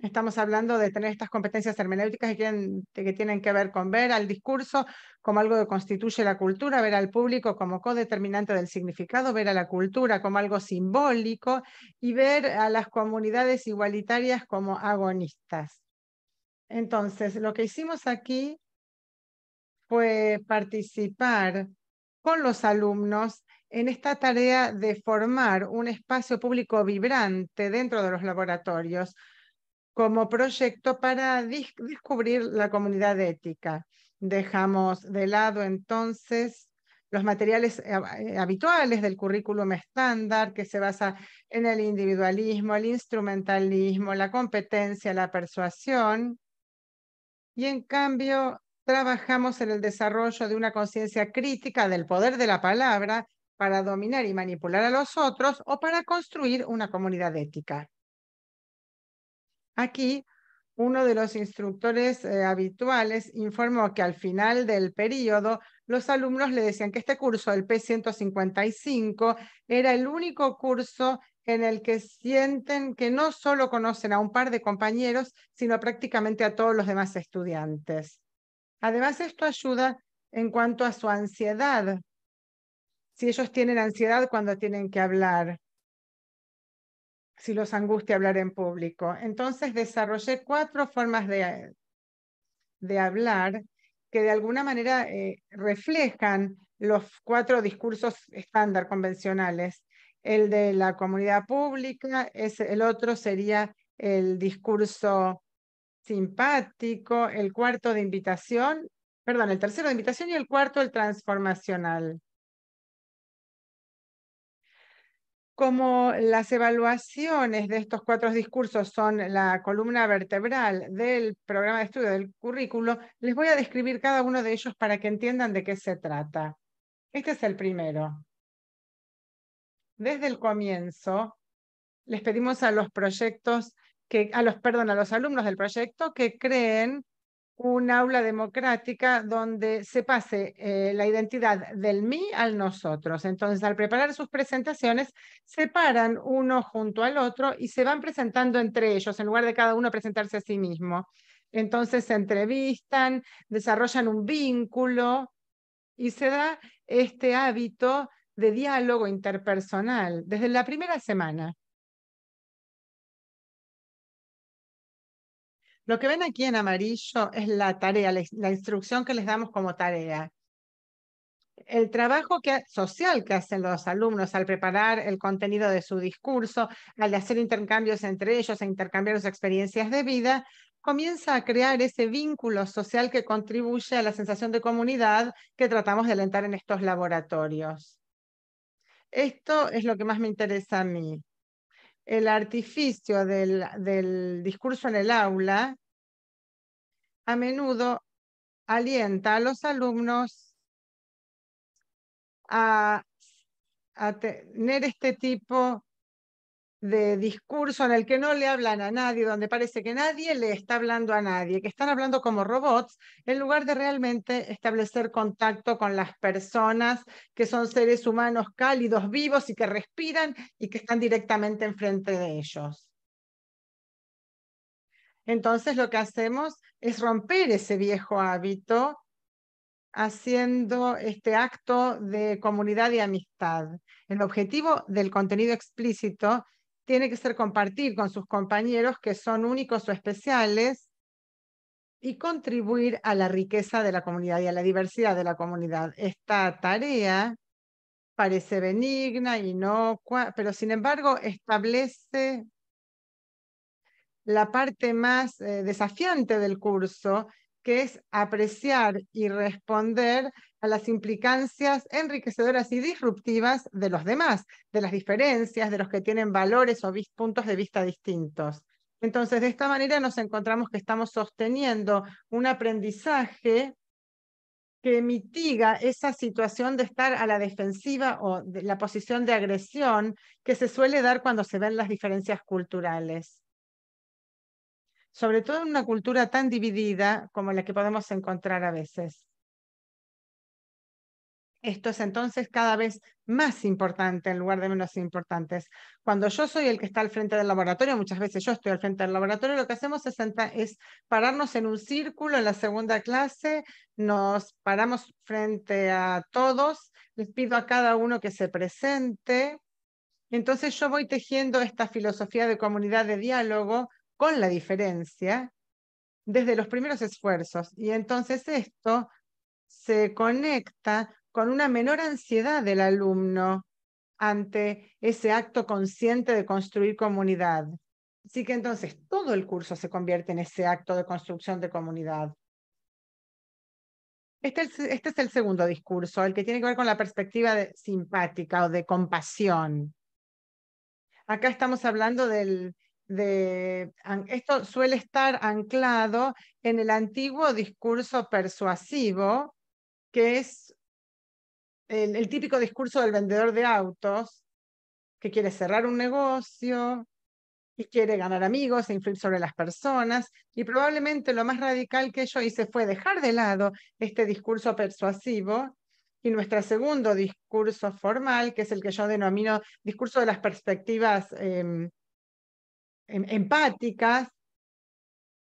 Estamos hablando de tener estas competencias hermenéuticas que tienen, que ver con ver al discurso como algo que constituye la cultura, ver al público como codeterminante del significado, ver a la cultura como algo simbólico y ver a las comunidades igualitarias como agonistas. Entonces, lo que hicimos aquí fue participar con los alumnos en esta tarea de formar un espacio público vibrante dentro de los laboratorios, como proyecto para descubrir la comunidad ética. Dejamos de lado entonces los materiales eh, eh, habituales del currículum estándar que se basa en el individualismo, el instrumentalismo, la competencia, la persuasión. Y en cambio, trabajamos en el desarrollo de una conciencia crítica del poder de la palabra para dominar y manipular a los otros o para construir una comunidad ética. Aquí, uno de los instructores eh, habituales informó que al final del periodo, los alumnos le decían que este curso, el P155, era el único curso en el que sienten que no solo conocen a un par de compañeros, sino prácticamente a todos los demás estudiantes. Además, esto ayuda en cuanto a su ansiedad, si ellos tienen ansiedad cuando tienen que hablar si los angustia hablar en público. Entonces desarrollé cuatro formas de, hablar que de alguna manera eh, reflejan los cuatro discursos estándar convencionales. El de la comunidad pública, es, el otro sería el discurso simpático, el cuarto de invitación, perdón, el tercero de invitación y el cuarto el transformacional. Como las evaluaciones de estos cuatro discursos son la columna vertebral del programa de estudio del currículo, les voy a describir cada uno de ellos para que entiendan de qué se trata. Este es el primero. Desde el comienzo, les pedimos a los proyectos que, a los, perdón, a los alumnos del proyecto que creen un aula democrática donde se pase eh, la identidad del mí al nosotros. Entonces, al preparar sus presentaciones, se paran uno junto al otro y se van presentando entre ellos, en lugar de cada uno presentarse a sí mismo. Entonces, se entrevistan, desarrollan un vínculo y se da este hábito de diálogo interpersonal desde la primera semana. Lo que ven aquí en amarillo es la tarea, la, instrucción que les damos como tarea. El trabajo social que hacen los alumnos al preparar el contenido de su discurso, al hacer intercambios entre ellos, e intercambiar sus experiencias de vida, comienza a crear ese vínculo social que contribuye a la sensación de comunidad que tratamos de alentar en estos laboratorios. Esto es lo que más me interesa a mí el artificio del, discurso en el aula a menudo alienta a los alumnos a, a tener este tipo de discurso en el que no le hablan a nadie, donde parece que nadie le está hablando a nadie, que están hablando como robots, en lugar de realmente establecer contacto con las personas que son seres humanos cálidos, vivos y que respiran y que están directamente enfrente de ellos. Entonces lo que hacemos es romper ese viejo hábito haciendo este acto de comunidad y amistad. El objetivo del contenido explícito tiene que ser compartir con sus compañeros que son únicos o especiales y contribuir a la riqueza de la comunidad y a la diversidad de la comunidad. Esta tarea parece benigna, y inocua, pero sin embargo establece la parte más eh, desafiante del curso, que es apreciar y responder a las implicancias enriquecedoras y disruptivas de los demás, de las diferencias, de los que tienen valores o puntos de vista distintos. Entonces, de esta manera nos encontramos que estamos sosteniendo un aprendizaje que mitiga esa situación de estar a la defensiva o la posición de agresión que se suele dar cuando se ven las diferencias culturales. Sobre todo en una cultura tan dividida como la que podemos encontrar a veces. Esto es entonces cada vez más importante en lugar de menos importantes. Cuando yo soy el que está al frente del laboratorio, muchas veces yo estoy al frente del laboratorio, lo que hacemos es, es pararnos en un círculo en la segunda clase, nos paramos frente a todos, les pido a cada uno que se presente. Entonces yo voy tejiendo esta filosofía de comunidad de diálogo con la diferencia desde los primeros esfuerzos. Y entonces esto se conecta con una menor ansiedad del alumno ante ese acto consciente de construir comunidad. Así que entonces todo el curso se convierte en ese acto de construcción de comunidad. Este es, este el segundo discurso, el que tiene que ver con la perspectiva simpática o de compasión. Acá estamos hablando de, esto suele estar anclado en el antiguo discurso persuasivo, que es el, típico discurso del vendedor de autos que quiere cerrar un negocio, y quiere ganar amigos e influir sobre las personas. Y probablemente lo más radical que yo hice fue dejar de lado este discurso persuasivo y nuestro segundo discurso formal, que es el que yo denomino discurso de las perspectivas em, em, empáticas,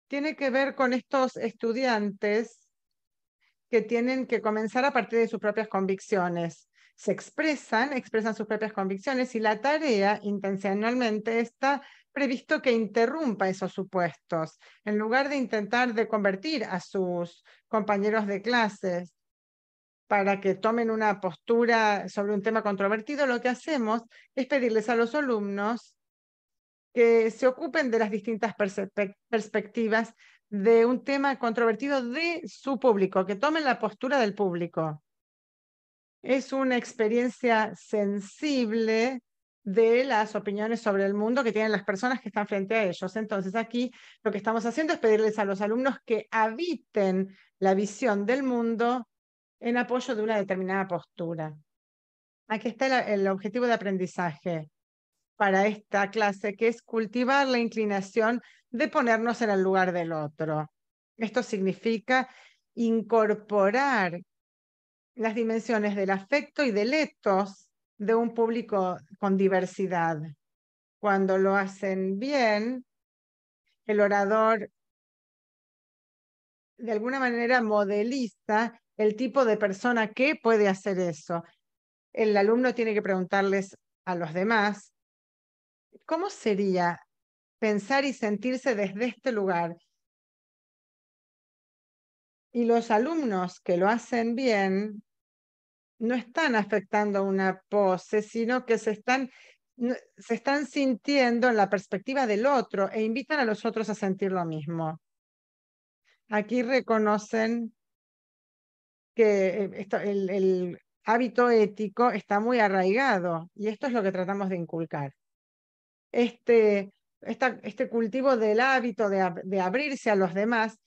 tiene que ver con estos estudiantes que tienen que comenzar a partir de sus propias convicciones. Se expresan, expresan sus propias convicciones y la tarea intencionalmente está previsto que interrumpa esos supuestos, en lugar de intentar de convertir a sus compañeros de clases para que tomen una postura sobre un tema controvertido, lo que hacemos es pedirles a los alumnos que se ocupen de las distintas perspectivas de un tema controvertido de su público, que tomen la postura del público. Es una experiencia sensible de las opiniones sobre el mundo que tienen las personas que están frente a ellos. Entonces aquí lo que estamos haciendo es pedirles a los alumnos que habiten la visión del mundo en apoyo de una determinada postura. Aquí está el, el objetivo de aprendizaje para esta clase, que es cultivar la inclinación de ponernos en el lugar del otro. Esto significa incorporar las dimensiones del afecto y del etos de un público con diversidad. Cuando lo hacen bien, el orador de alguna manera modeliza el tipo de persona que puede hacer eso. El alumno tiene que preguntarles a los demás, ¿cómo sería pensar y sentirse desde este lugar. Y los alumnos que lo hacen bien no están afectando una pose, sino que se están, se están sintiendo en la perspectiva del otro e invitan a los otros a sentir lo mismo. Aquí reconocen que eh, el, el hábito ético está muy arraigado y esto es lo que tratamos de inculcar. Este este cultivo del hábito de, abrirse a los demás,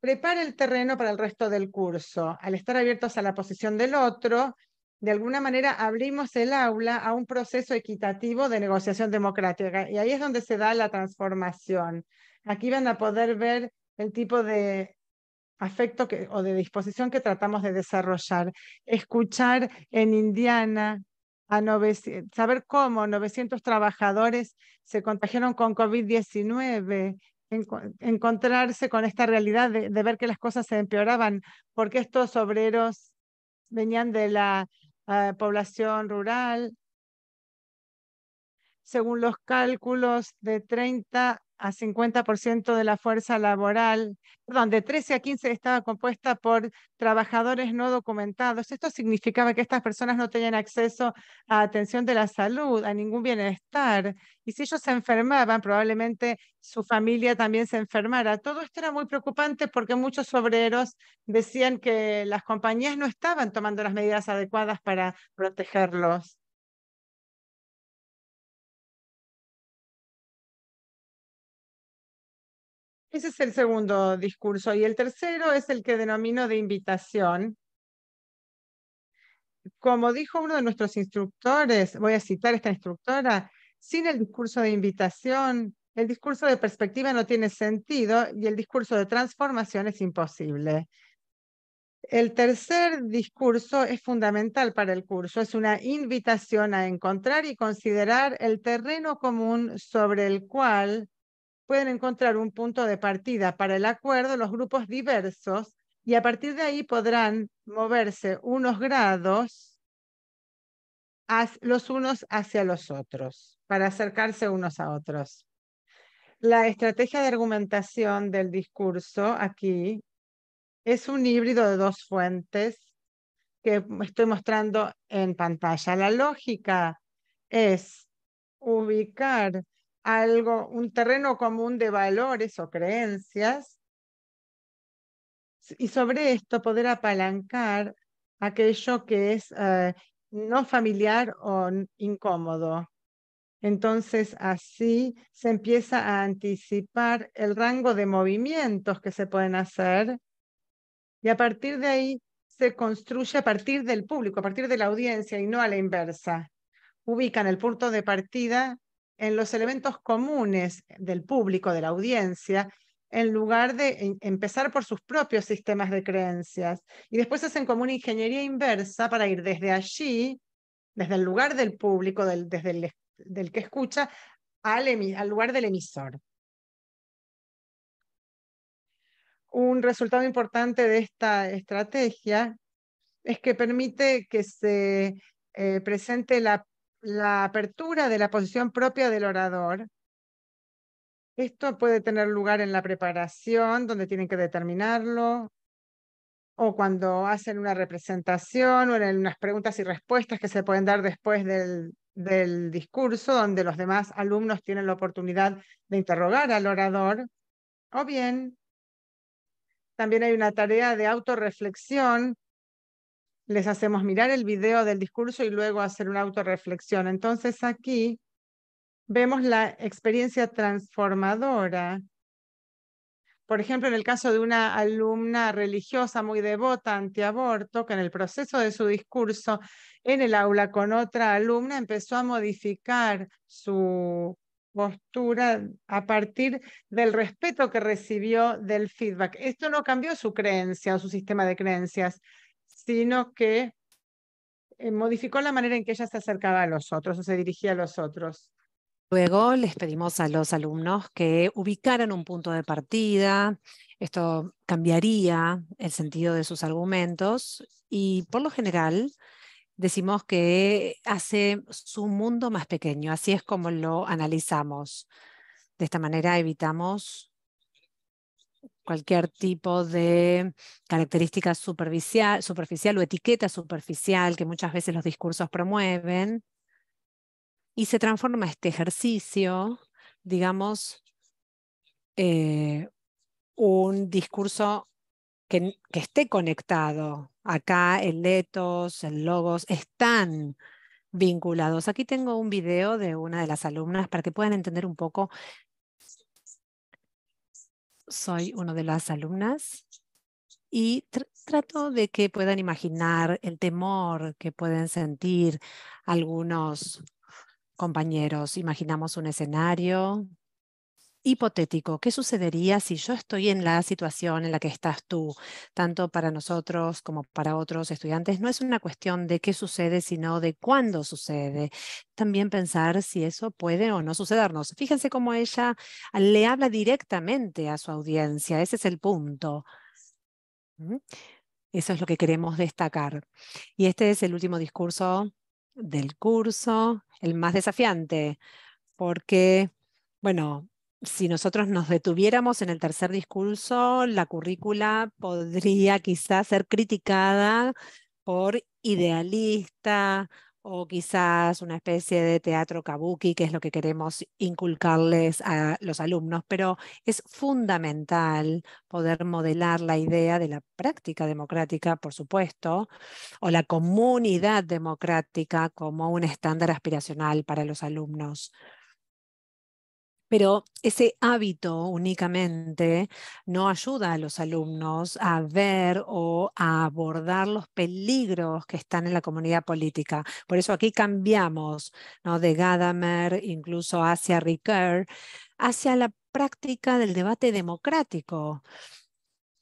prepara el terreno para el resto del curso. Al estar abiertos a la posición del otro, de alguna manera abrimos el aula a un proceso equitativo de negociación democrática. Y ahí es donde se da la transformación. Aquí van a poder ver el tipo de afecto o de disposición que tratamos de desarrollar. Escuchar en Indiana a saber cómo 900 trabajadores se contagiaron con COVID-19, encontrarse con esta realidad de, ver que las cosas se empeoraban, porque estos obreros venían de la eh, población rural. Según los cálculos, de 30 a 50% de la fuerza laboral, donde 13 a 15 estaba compuesta por trabajadores no documentados. Esto significaba que estas personas no tenían acceso a atención de la salud, a ningún bienestar. Y si ellos se enfermaban, probablemente su familia también se enfermara. Todo esto era muy preocupante porque muchos obreros decían que las compañías no estaban tomando las medidas adecuadas para protegerlos. Ese es el segundo discurso. Y el tercero es el que denomino de invitación. Como dijo uno de nuestros instructores, voy a citar esta instructora, sin el discurso de invitación, el discurso de perspectiva no tiene sentido y el discurso de transformación es imposible. El tercer discurso es fundamental para el curso, es una invitación a encontrar y considerar el terreno común sobre el cual pueden encontrar un punto de partida para el acuerdo, los grupos diversos, y a partir de ahí podrán moverse unos grados los unos hacia los otros, para acercarse unos a otros. La estrategia de argumentación del discurso aquí es un híbrido de dos fuentes que estoy mostrando en pantalla. La lógica es ubicar algo, un terreno común de valores o creencias, y sobre esto poder apalancar aquello que es eh, no familiar o incómodo. Entonces así se empieza a anticipar el rango de movimientos que se pueden hacer y a partir de ahí se construye a partir del público, a partir de la audiencia y no a la inversa. Ubican el punto de partida en los elementos comunes del público, de la audiencia, en lugar de empezar por sus propios sistemas de creencias. Y después hacen como una ingeniería inversa para ir desde allí, desde el lugar del público, del, desde el del que escucha, al, al lugar del emisor. Un resultado importante de esta estrategia es que permite que se eh, presente la la apertura de la posición propia del orador. Esto puede tener lugar en la preparación, donde tienen que determinarlo, o cuando hacen una representación, o en unas preguntas y respuestas que se pueden dar después del, discurso, donde los demás alumnos tienen la oportunidad de interrogar al orador, o bien también hay una tarea de autorreflexión les hacemos mirar el video del discurso y luego hacer una autorreflexión. Entonces aquí vemos la experiencia transformadora. Por ejemplo, en el caso de una alumna religiosa muy devota antiaborto, que en el proceso de su discurso en el aula con otra alumna empezó a modificar su postura a partir del respeto que recibió del feedback. Esto no cambió su creencia o su sistema de creencias, sino que eh, modificó la manera en que ella se acercaba a los otros o se dirigía a los otros. Luego les pedimos a los alumnos que ubicaran un punto de partida. Esto cambiaría el sentido de sus argumentos y por lo general decimos que hace su mundo más pequeño. Así es como lo analizamos. De esta manera evitamos cualquier tipo de característica superficial, superficial o etiqueta superficial que muchas veces los discursos promueven, y se transforma este ejercicio, digamos, eh, un discurso que, que, esté conectado. Acá el letos, el logos están vinculados. Aquí tengo un video de una de las alumnas para que puedan entender un poco soy una de las alumnas y trato de que puedan imaginar el temor que pueden sentir algunos compañeros. Imaginamos un escenario hipotético, ¿qué sucedería si yo estoy en la situación en la que estás tú? Tanto para nosotros como para otros estudiantes, no es una cuestión de qué sucede, sino de cuándo sucede. También pensar si eso puede o no sucedernos. Fíjense cómo ella le habla directamente a su audiencia, ese es el punto. Eso es lo que queremos destacar. Y este es el último discurso del curso, el más desafiante, porque, bueno, si nosotros nos detuviéramos en el tercer discurso, la currícula podría quizás ser criticada por idealista o quizás una especie de teatro kabuki, que es lo que queremos inculcarles a los alumnos, pero es fundamental poder modelar la idea de la práctica democrática, por supuesto, o la comunidad democrática como un estándar aspiracional para los alumnos. Pero ese hábito únicamente no ayuda a los alumnos a ver o a abordar los peligros que están en la comunidad política. Por eso aquí cambiamos de Gadamer, incluso hacia Ricoeur, hacia la práctica del debate democrático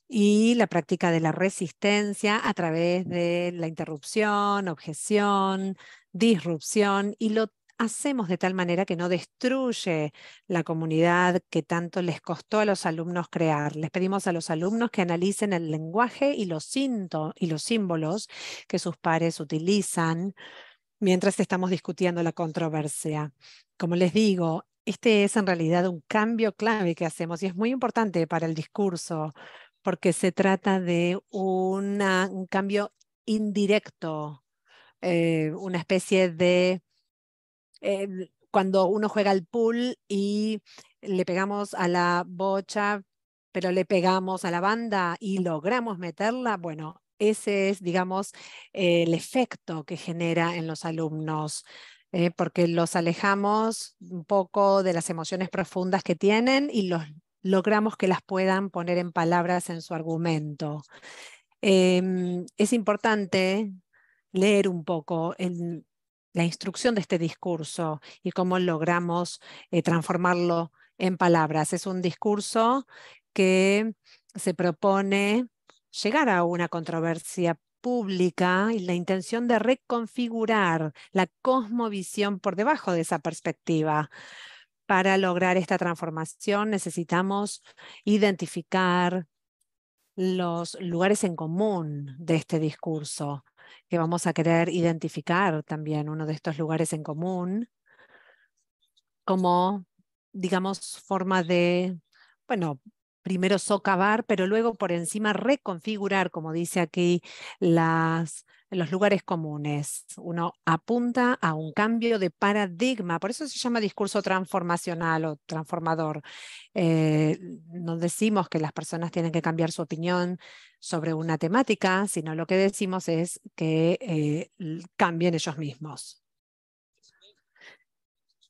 y la práctica de la resistencia a través de la interrupción, objeción, disrupción y lo hacemos de tal manera que no destruye la comunidad que tanto les costó a los alumnos crear. Les pedimos a los alumnos que analicen el lenguaje y los, y los símbolos que sus pares utilizan mientras estamos discutiendo la controversia. Como les digo, este es en realidad un cambio clave que hacemos y es muy importante para el discurso porque se trata de un cambio indirecto, eh, una especie de cuando uno juega al pool y le pegamos a la bocha, pero le pegamos a la banda y logramos meterla, bueno, ese es, digamos, el efecto que genera en los alumnos. Eh, porque los alejamos un poco de las emociones profundas que tienen y los logramos que las puedan poner en palabras en su argumento. Em, es importante leer un poco el, la instrucción de este discurso y cómo logramos eh, transformarlo en palabras. Es un discurso que se propone llegar a una controversia pública y la intención de reconfigurar la cosmovisión por debajo de esa perspectiva. Para lograr esta transformación necesitamos identificar los lugares en común de este discurso, que vamos a querer identificar también uno de estos lugares en común como, digamos, forma de, bueno, primero socavar, pero luego por encima reconfigurar, como dice aquí, las, los lugares comunes. Uno apunta a un cambio de paradigma, por eso se llama discurso transformacional o transformador. Eh, no decimos que las personas tienen que cambiar su opinión sobre una temática, sino lo que decimos es que eh, cambien ellos mismos.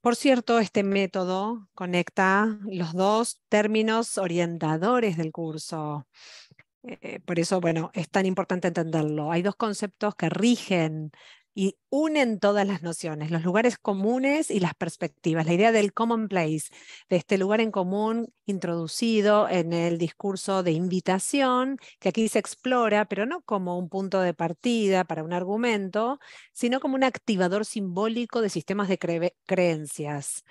Por cierto, este método conecta los dos términos orientadores del curso. Eh, por eso, bueno, es tan importante entenderlo. Hay dos conceptos que rigen y unen todas las nociones, los lugares comunes y las perspectivas, la idea del commonplace, de este lugar en común introducido en el discurso de invitación, que aquí se explora, pero no como un punto de partida para un argumento, sino como un activador simbólico de sistemas de creencias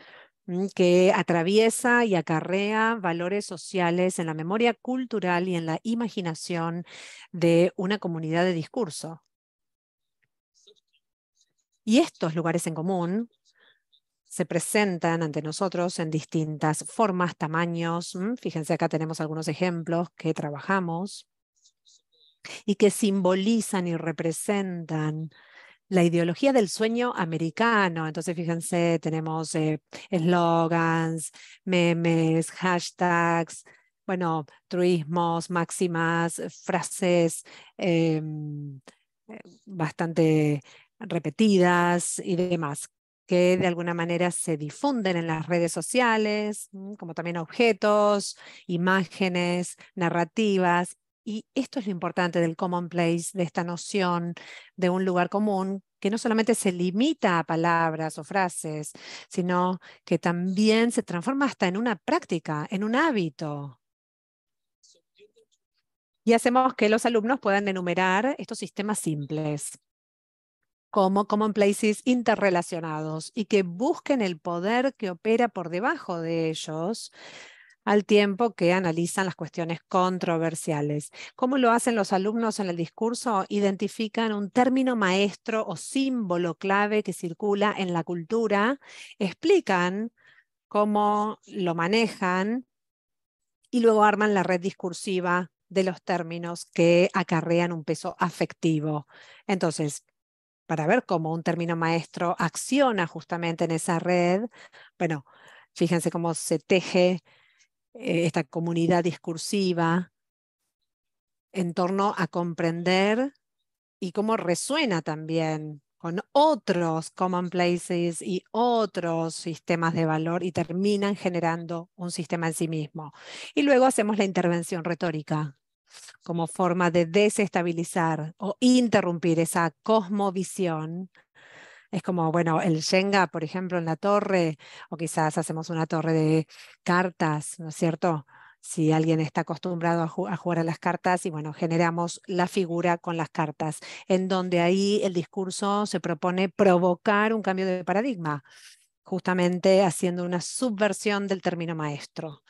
que atraviesa y acarrea valores sociales en la memoria cultural y en la imaginación de una comunidad de discurso. Y estos lugares en común se presentan ante nosotros en distintas formas, tamaños. Fíjense, acá tenemos algunos ejemplos que trabajamos y que simbolizan y representan la ideología del sueño americano. Entonces, fíjense, tenemos eh, eslogans, memes, hashtags, bueno, truismos, máximas, frases em, eh, bastante repetidas y demás, que de alguna manera se difunden en las redes sociales, como también objetos, imágenes, narrativas. Y esto es lo importante del commonplace, de esta noción de un lugar común que no solamente se limita a palabras o frases, sino que también se transforma hasta en una práctica, en un hábito. Y hacemos que los alumnos puedan enumerar estos sistemas simples como commonplaces interrelacionados y que busquen el poder que opera por debajo de ellos al tiempo que analizan las cuestiones controversiales. ¿Cómo lo hacen los alumnos en el discurso? Identifican un término maestro o símbolo clave que circula en la cultura, explican cómo lo manejan y luego arman la red discursiva de los términos que acarrean un peso afectivo. Entonces, para ver cómo un término maestro acciona justamente en esa red. Bueno, fíjense cómo se teje eh, esta comunidad discursiva en torno a comprender y cómo resuena también con otros commonplaces y otros sistemas de valor y terminan generando un sistema en sí mismo. Y luego hacemos la intervención retórica, como forma de desestabilizar o interrumpir esa cosmovisión. Es como, bueno, el Shenga, por ejemplo, en la torre, o quizás hacemos una torre de cartas, ¿no es cierto? si alguien está acostumbrado a, a, jugar a las cartas y bueno, generamos la figura con las cartas, en donde ahí el discurso se propone provocar un cambio de paradigma, justamente haciendo una subversión del término maestro.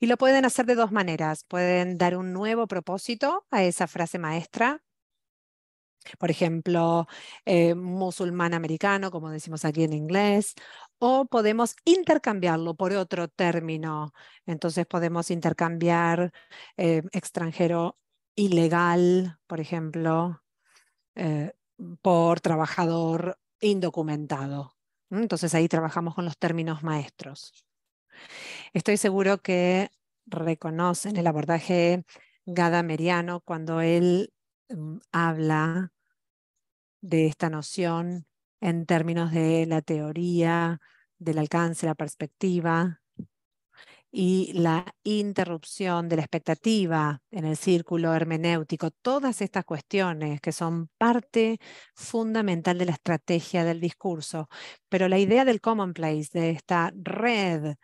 Y lo pueden hacer de dos maneras. Pueden dar un nuevo propósito a esa frase maestra. Por ejemplo, eh, musulmán americano, como decimos aquí en inglés, o podemos intercambiarlo por otro término. Entonces podemos intercambiar eh, extranjero ilegal, por ejemplo, eh, por trabajador indocumentado. Entonces ahí trabajamos con los términos maestros. Estoy seguro que reconocen el abordaje gadameriano cuando él mm, habla de esta noción en términos de la teoría, del alcance, la perspectiva, y la interrupción de la expectativa en el círculo hermenéutico, todas estas cuestiones que son parte fundamental de la estrategia del discurso. Pero la idea del commonplace, de esta red,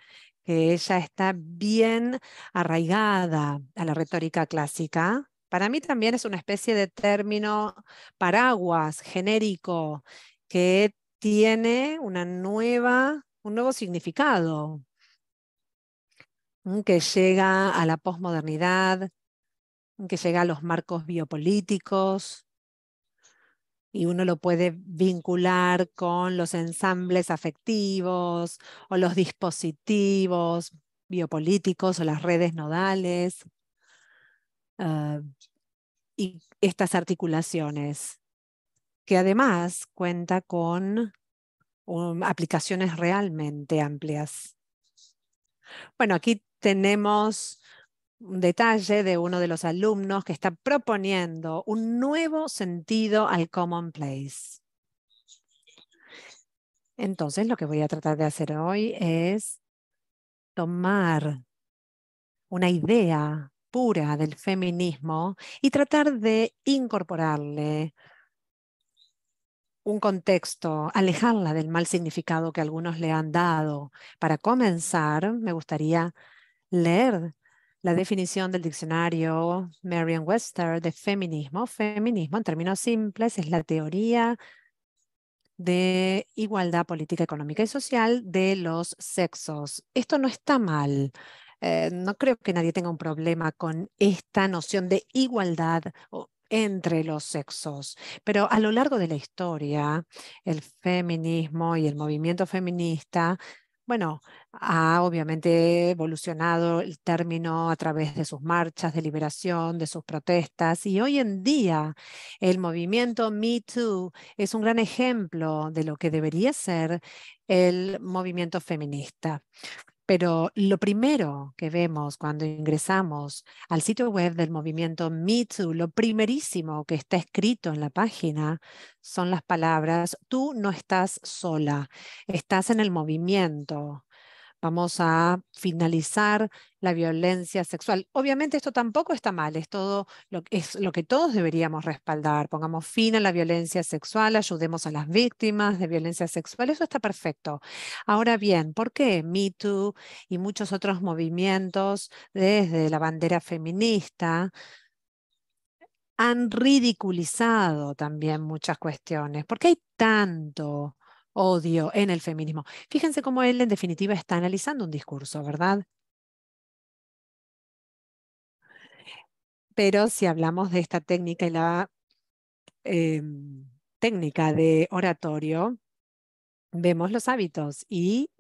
que ella está bien arraigada a la retórica clásica, para mí también es una especie de término paraguas genérico que tiene una nueva, un nuevo significado que llega a la posmodernidad, que llega a los marcos biopolíticos, y uno lo puede vincular con los ensambles afectivos o los dispositivos biopolíticos o las redes nodales ah, y estas articulaciones, que además cuenta con um, aplicaciones realmente amplias. Bueno, aquí tenemos un detalle de uno de los alumnos que está proponiendo un nuevo sentido al commonplace. Entonces, lo que voy a tratar de hacer hoy es tomar una idea pura del feminismo y tratar de incorporarle un contexto, alejarla del mal significado que algunos le han dado. Para comenzar, me gustaría leer la definición del diccionario Merriam-Webster de feminismo. Feminismo, en términos simples, es la teoría de igualdad política, económica y social de los sexos. Esto no está mal. Eh, no creo que nadie tenga un problema con esta noción de igualdad entre los sexos, pero a lo largo de la historia, el feminismo y el movimiento feminista bueno, ha obviamente evolucionado el término a través de sus marchas de liberación, de sus protestas y hoy en día el movimiento Me Too es un gran ejemplo de lo que debería ser el movimiento feminista. Pero lo primero que vemos cuando ingresamos al sitio web del movimiento Me lo primerísimo que está escrito en la página son las palabras, tú no estás sola, estás en el movimiento, vamos a finalizar la violencia sexual. Obviamente esto tampoco está mal, es todo lo, que todos deberíamos respaldar. Pongamos fin a la violencia sexual, ayudemos a las víctimas de violencia sexual, eso está perfecto. Ahora bien, ¿por qué #MeToo y muchos otros movimientos desde la bandera feminista han ridiculizado también muchas cuestiones? ¿Por qué hay tanto odio en el feminismo. Fíjense cómo él en definitiva está analizando un discurso, ¿verdad? Pero si hablamos de esta técnica y la em, técnica de oratorio, vemos los hábitos y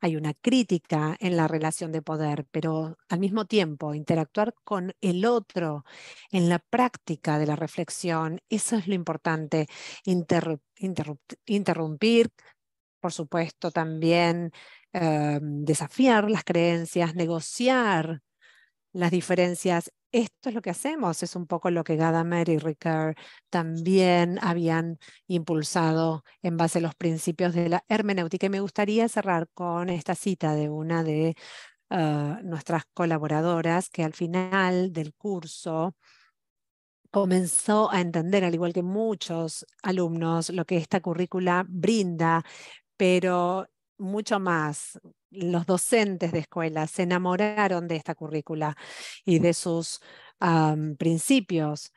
hay una crítica en la relación de poder, pero al mismo tiempo interactuar con el otro en la práctica de la reflexión, eso es lo importante. interrumpir, por supuesto, también em, desafiar las creencias, negociar las diferencias. Esto es lo que hacemos, es un poco lo que Gadamer y Ricard también habían impulsado en base a los principios de la hermenéutica. Y me gustaría cerrar con esta cita de una de ah, nuestras colaboradoras que al final del curso comenzó a entender, al igual que muchos alumnos, lo que esta currícula brinda, pero mucho más los docentes de escuela se enamoraron de esta currícula y de sus principios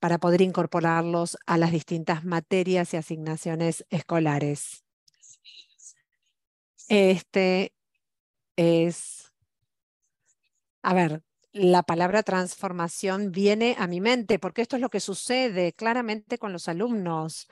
para poder incorporarlos a las distintas materias y asignaciones escolares. Este es, a ver, la palabra transformación viene a mi mente, porque esto es lo que sucede claramente con los alumnos.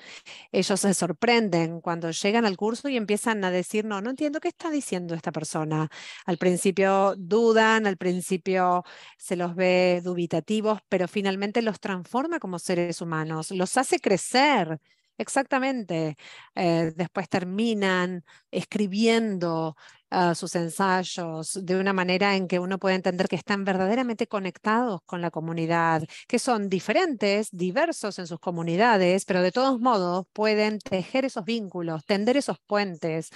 Ellos se sorprenden cuando llegan al curso y empiezan a decir, no, no entiendo qué está diciendo esta persona. Al principio dudan, al principio se los ve dubitativos, pero finalmente los transforma como seres humanos, los hace crecer Exactamente. Eh, después terminan escribiendo ah, sus ensayos de una manera en que uno puede entender que están verdaderamente conectados con la comunidad, que son diferentes, diversos en sus comunidades, pero de todos modos pueden tejer esos vínculos, tender esos puentes,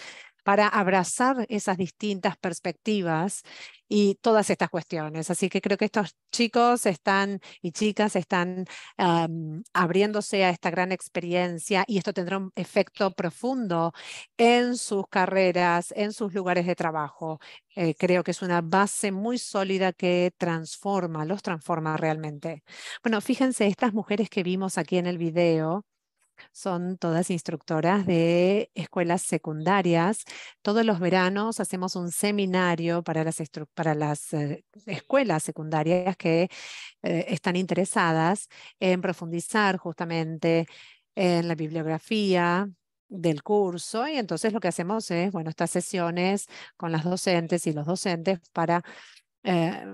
para abrazar esas distintas perspectivas y todas estas cuestiones. Así que creo que estos chicos están y chicas están abriéndose a esta gran experiencia y esto tendrá un efecto profundo en sus carreras, en sus lugares de trabajo. Eh, creo que es una base muy sólida que transforma, los transforma realmente. Bueno, fíjense, estas mujeres que vimos aquí en el video, son todas instructoras de escuelas secundarias. Todos los veranos hacemos un seminario para las, eh, escuelas secundarias que eh, están interesadas en profundizar justamente en la bibliografía del curso y entonces lo que hacemos es, bueno, estas sesiones con las docentes y los docentes para eh,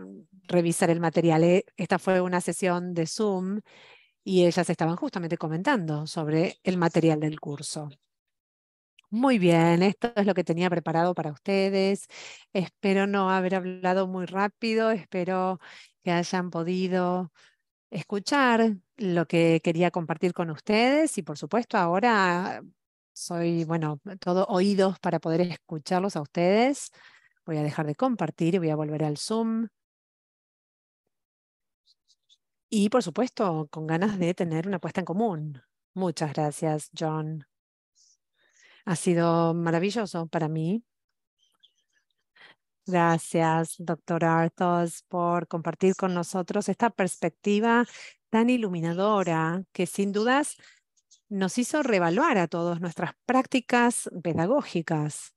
revisar el material. E, esta fue una sesión de Zoom y ellas estaban justamente comentando sobre el material del curso. Muy bien, esto es lo que tenía preparado para ustedes. Espero no haber hablado muy rápido, espero que hayan podido escuchar lo que quería compartir con ustedes y por supuesto ahora soy, bueno, todo oídos para poder escucharlos a ustedes. Voy a dejar de compartir y voy a volver al Zoom. Y por supuesto, con ganas de tener una apuesta en común. Muchas gracias, John. Ha sido maravilloso para mí. Gracias, doctor Arthos, por compartir con nosotros esta perspectiva tan iluminadora que sin dudas nos hizo revaluar a todos nuestras prácticas pedagógicas.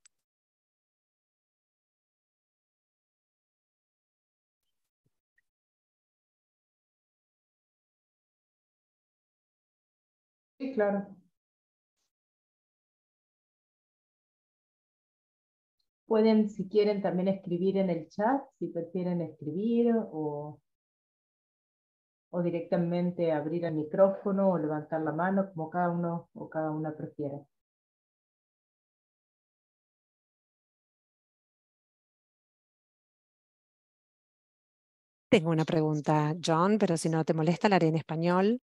Sí, claro. Pueden, si quieren, también escribir en el chat, si prefieren escribir o, o directamente abrir el micrófono o levantar la mano, como cada uno o cada una prefiera. Tengo una pregunta, John, pero si no te molesta, la haré en español.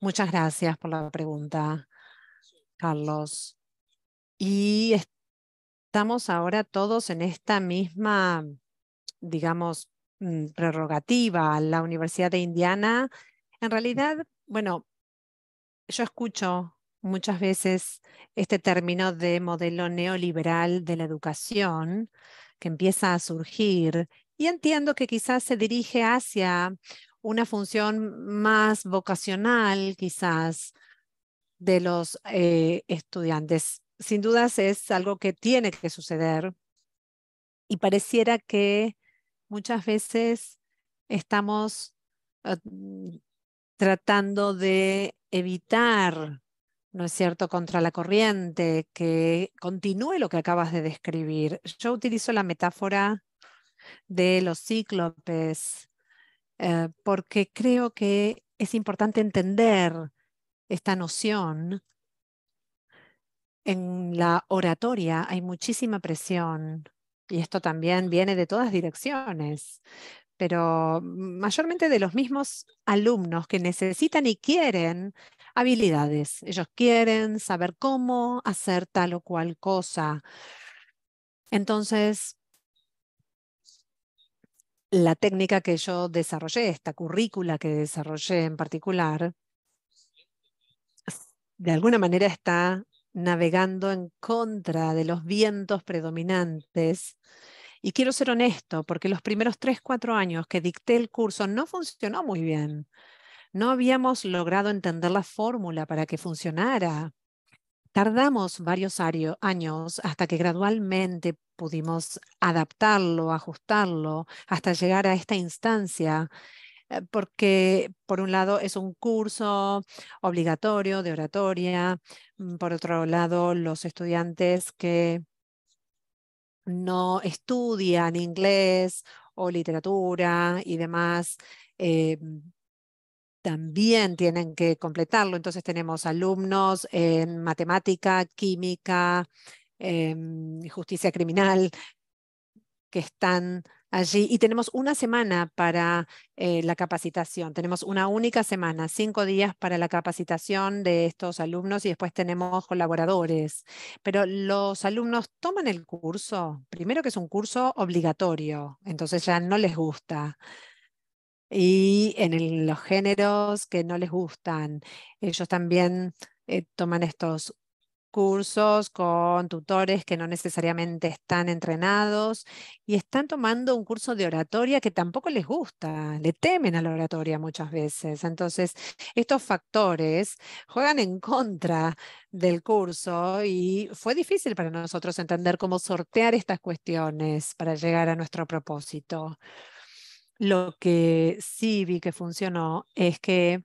Muchas gracias por la pregunta, Carlos. Y estamos ahora todos en esta misma, digamos, mm, prerrogativa. La Universidad de Indiana, en realidad, bueno, yo escucho muchas veces este término de modelo neoliberal de la educación que empieza a surgir y entiendo que quizás se dirige hacia una función más vocacional quizás de los eh, estudiantes. Sin dudas es algo que tiene que suceder y pareciera que muchas veces estamos ah, mm, tratando de evitar, ¿no es cierto?, contra la corriente, que continúe lo que acabas de describir. Yo utilizo la metáfora de los cíclopes eh, porque creo que es importante entender esta noción. En la oratoria hay muchísima presión y esto también viene de todas direcciones, pero mayormente de los mismos alumnos que necesitan y quieren habilidades. Ellos quieren saber cómo hacer tal o cual cosa. Entonces, la técnica que yo desarrollé, esta currícula que desarrollé en particular, de alguna manera está navegando en contra de los vientos predominantes. Y quiero ser honesto, porque los primeros tres, cuatro años que dicté el curso no funcionó muy bien. No habíamos logrado entender la fórmula para que funcionara. Tardamos varios años hasta que gradualmente pudimos adaptarlo, ajustarlo, hasta llegar a esta instancia, eh, porque por un lado es un curso obligatorio de oratoria, mm, por otro lado los estudiantes que no estudian inglés o literatura y demás, eh, también tienen que completarlo. Entonces tenemos alumnos en matemática, química, em, justicia criminal, que están allí y tenemos una semana para eh, la capacitación. Tenemos una única semana, cinco días para la capacitación de estos alumnos y después tenemos colaboradores. Pero los alumnos toman el curso, primero que es un curso obligatorio, entonces ya no les gusta y en los géneros que no les gustan. Ellos también eh, toman estos cursos con tutores que no necesariamente están entrenados y están tomando un curso de oratoria que tampoco les gusta, le temen a la oratoria muchas veces. Entonces, estos factores juegan en contra del curso y fue difícil para nosotros entender cómo sortear estas cuestiones para llegar a nuestro propósito. Lo que sí vi que funcionó es que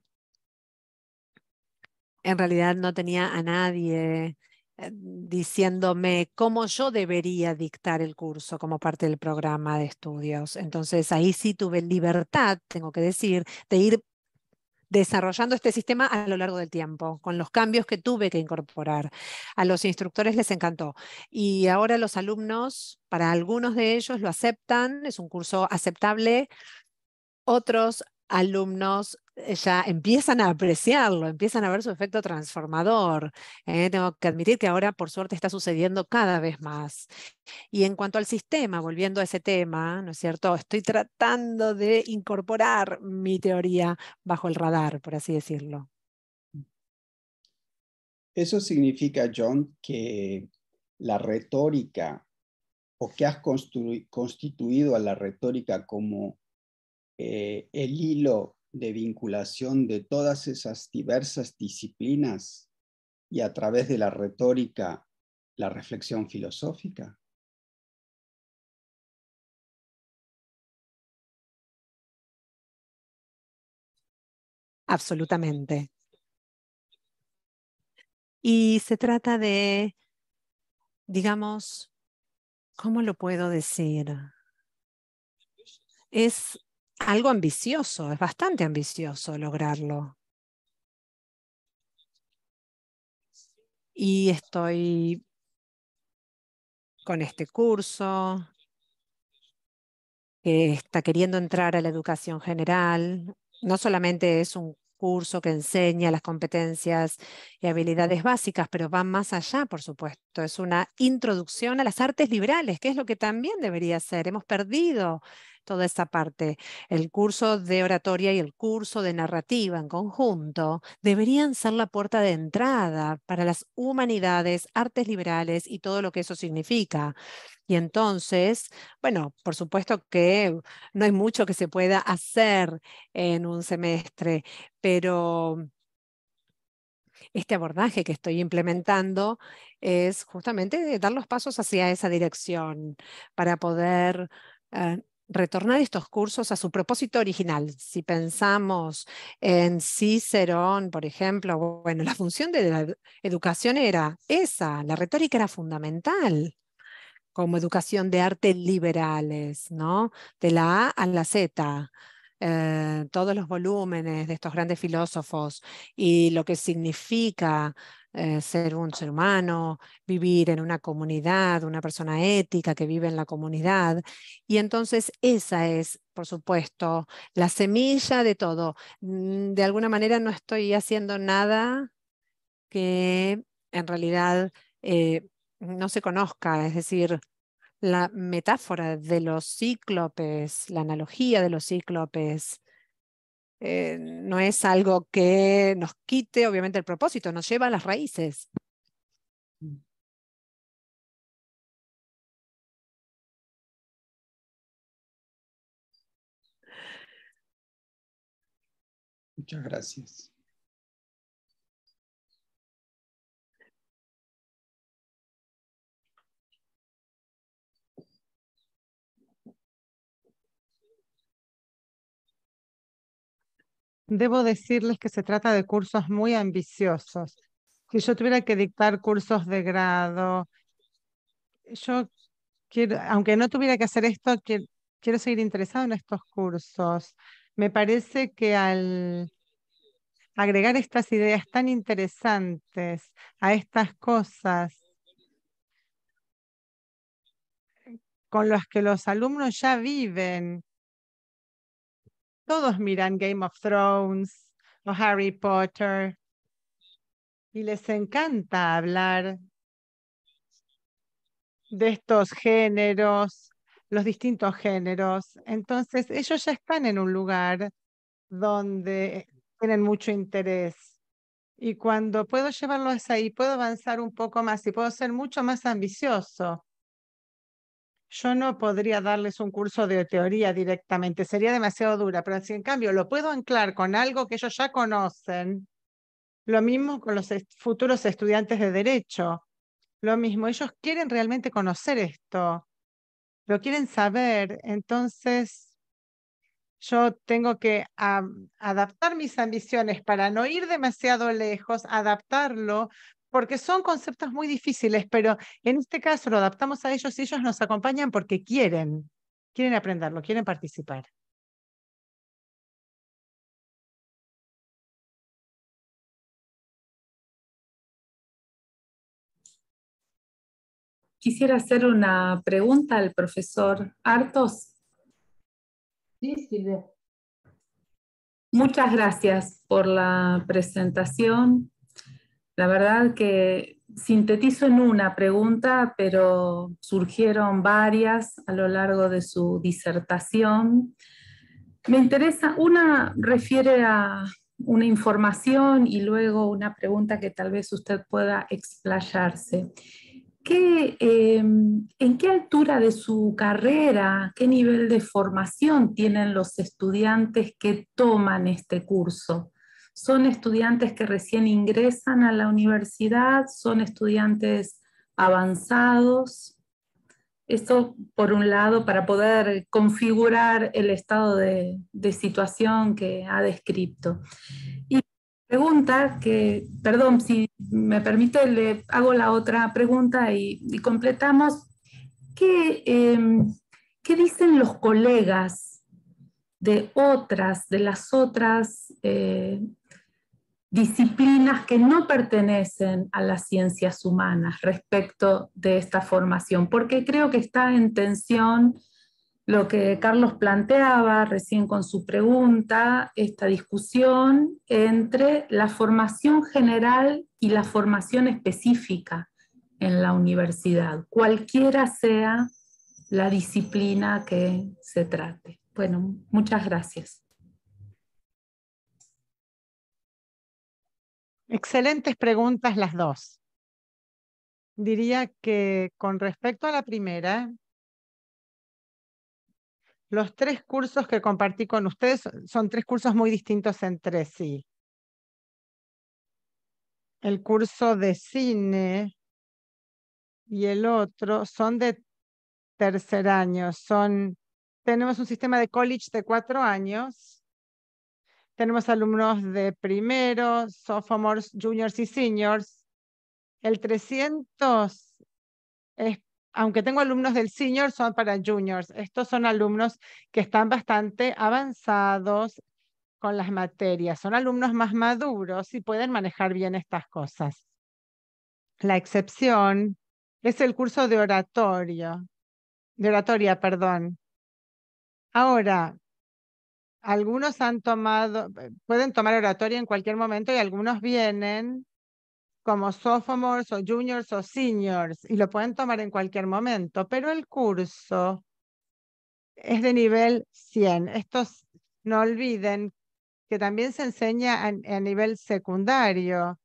en realidad no tenía a nadie eh, diciéndome cómo yo debería dictar el curso como parte del programa de estudios. Entonces ahí sí tuve libertad, tengo que decir, de ir desarrollando este sistema a lo largo del tiempo, con los cambios que tuve que incorporar. A los instructores les encantó. Y ahora los alumnos, para algunos de ellos, lo aceptan, es un curso aceptable. Otros alumnos eh, ya empiezan a apreciarlo, empiezan a ver su efecto transformador. Eh, tengo que admitir que ahora, por suerte, está sucediendo cada vez más. Y en cuanto al sistema, volviendo a ese tema, ¿no es cierto? Estoy tratando de incorporar mi teoría bajo el radar, por así decirlo. Eso significa, John, que la retórica o que has constituido a la retórica como eh, el hilo de vinculación de todas esas diversas disciplinas y a través de la retórica, la reflexión filosófica? Absolutamente. Y se trata de, digamos, ¿cómo lo puedo decir? Es algo ambicioso, es bastante ambicioso lograrlo. Y estoy con este curso que está queriendo entrar a la educación general. No solamente es un curso que enseña las competencias y habilidades básicas, pero va más allá, por supuesto. Es una introducción a las artes liberales, que es lo que también debería ser. Hemos perdido toda esa parte. El curso de oratoria y el curso de narrativa en conjunto deberían ser la puerta de entrada para las humanidades, artes liberales y todo lo que eso significa. Y entonces, bueno, por supuesto que no hay mucho que se pueda hacer en un semestre, pero este abordaje que estoy implementando es justamente dar los pasos hacia esa dirección para poder eh, retornar estos cursos a su propósito original. Si pensamos en Cicerón, por ejemplo, bueno, la función de la educación era esa, la retórica era fundamental como educación de artes liberales, ¿no? De la A a la Z, eh, todos los volúmenes de estos grandes filósofos y lo que significa eh, ser un ser humano, vivir en una comunidad, una persona ética que vive en la comunidad. Y entonces esa es, por supuesto, la semilla de todo. Mm, de alguna manera no estoy haciendo nada que en realidad eh, no se conozca, es decir, la metáfora de los cíclopes, la analogía de los cíclopes, eh, no es algo que nos quite, obviamente, el propósito, nos lleva a las raíces. Mm. Muchas gracias. Debo decirles que se trata de cursos muy ambiciosos. Si yo tuviera que dictar cursos de grado, yo quiero, aunque no tuviera que hacer esto, quiero, quiero seguir interesado en estos cursos. Me parece que al agregar estas ideas tan interesantes a estas cosas con las que los alumnos ya viven todos miran Game of Thrones o Harry Potter y les encanta hablar de estos géneros, los distintos géneros. Entonces, ellos ya están en un lugar donde tienen mucho interés. Y cuando puedo llevarlos ahí, puedo avanzar un poco más y puedo ser mucho más ambicioso yo no podría darles un curso de teoría directamente, sería demasiado dura, pero si en cambio lo puedo anclar con algo que ellos ya conocen, lo mismo con los futuros estudiantes de derecho, lo mismo, ellos quieren realmente conocer esto, lo quieren saber, entonces yo tengo que adaptar mis ambiciones para no ir demasiado lejos, adaptarlo porque son conceptos muy difíciles, pero en este caso lo adaptamos a ellos y ellos nos acompañan porque quieren, quieren aprenderlo, quieren participar. Quisiera hacer una pregunta al profesor Artos. Sí, Silvia. Muchas gracias por la presentación la verdad que sintetizo en una pregunta, pero surgieron varias a lo largo de su disertación. Me interesa, una refiere a una información y luego una pregunta que tal vez usted pueda explayarse. ¿Qué, eh, ¿En qué altura de su carrera, qué nivel de formación tienen los estudiantes que toman este curso? son estudiantes que recién ingresan a la universidad, son estudiantes avanzados. Eso, por un lado, para poder configurar el estado de, situación que ha descrito. Y pregunta que, perdón, si me permite, le hago la otra pregunta y, completamos. ¿Qué, em, ¿Qué dicen los colegas de otras, de las otras eh, disciplinas que no pertenecen a las ciencias humanas respecto de esta formación, porque creo que está en tensión lo que Carlos planteaba recién con su pregunta, esta discusión entre la formación general y la formación específica en la universidad, cualquiera sea la disciplina que se trate. Bueno, muchas gracias. Excelentes preguntas las dos. Diría que con respecto a la primera, los tres cursos que compartí con ustedes son tres cursos muy distintos entre sí. El curso de cine y el otro son de tercer año. Son, tenemos un sistema de college de cuatro años tenemos alumnos de primero, sophomores, juniors y seniors. El 300 es aunque tengo alumnos del senior, son para juniors. Estos son alumnos que están bastante avanzados con las materias. Son alumnos más maduros y pueden manejar bien estas cosas. La excepción es el curso de oratorio, de oratoria, perdón. Ahora, algunos han tomado, eh, pueden tomar oratoria en cualquier momento y algunos vienen como sophomores o juniors o seniors y lo pueden tomar en cualquier momento, pero el curso es de nivel 100. Estos no olviden que también se enseña a, nivel secundario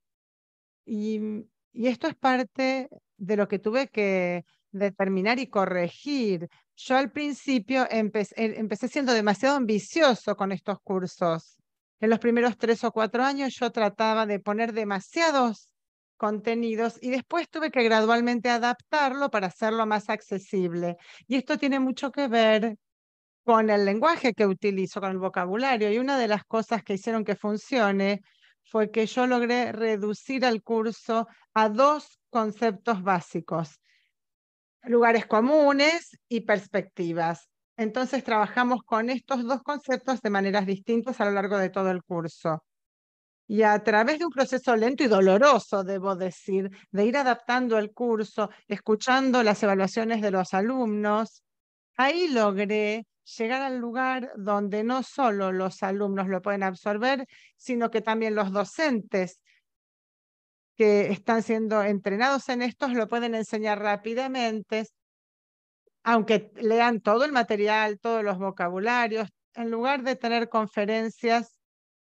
y esto es parte de lo que tuve que determinar y corregir yo al principio eh, empecé, siendo demasiado ambicioso con estos cursos. En los primeros tres o cuatro años yo trataba de poner demasiados contenidos y después tuve que gradualmente adaptarlo para hacerlo más accesible. Y esto tiene mucho que ver con el lenguaje que utilizo, con el vocabulario. Y una de las cosas que hicieron que funcione fue que yo logré reducir el curso a dos conceptos básicos lugares comunes y perspectivas. Entonces trabajamos con estos dos conceptos de maneras distintas a lo largo de todo el curso. Y a través de un proceso lento y doloroso, debo decir, de ir adaptando el curso, escuchando las evaluaciones de los alumnos, ahí logré llegar al lugar donde no solo los alumnos lo pueden absorber, sino que también los docentes que están siendo entrenados en estos lo pueden enseñar rápidamente, aunque lean todo el material, todos los vocabularios. En lugar de tener conferencias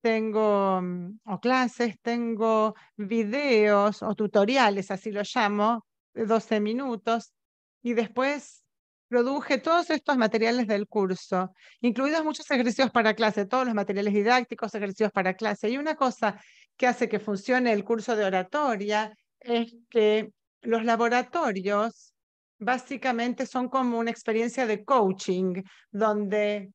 tengo mm, o clases, tengo videos o tutoriales, así lo llamo, de 12 minutos, y después Produje todos estos materiales del curso, incluidos muchos ejercicios para clase, todos los materiales didácticos, ejercicios para clase. Y una cosa que hace que funcione el curso de oratoria es que los laboratorios básicamente son como una experiencia de coaching, donde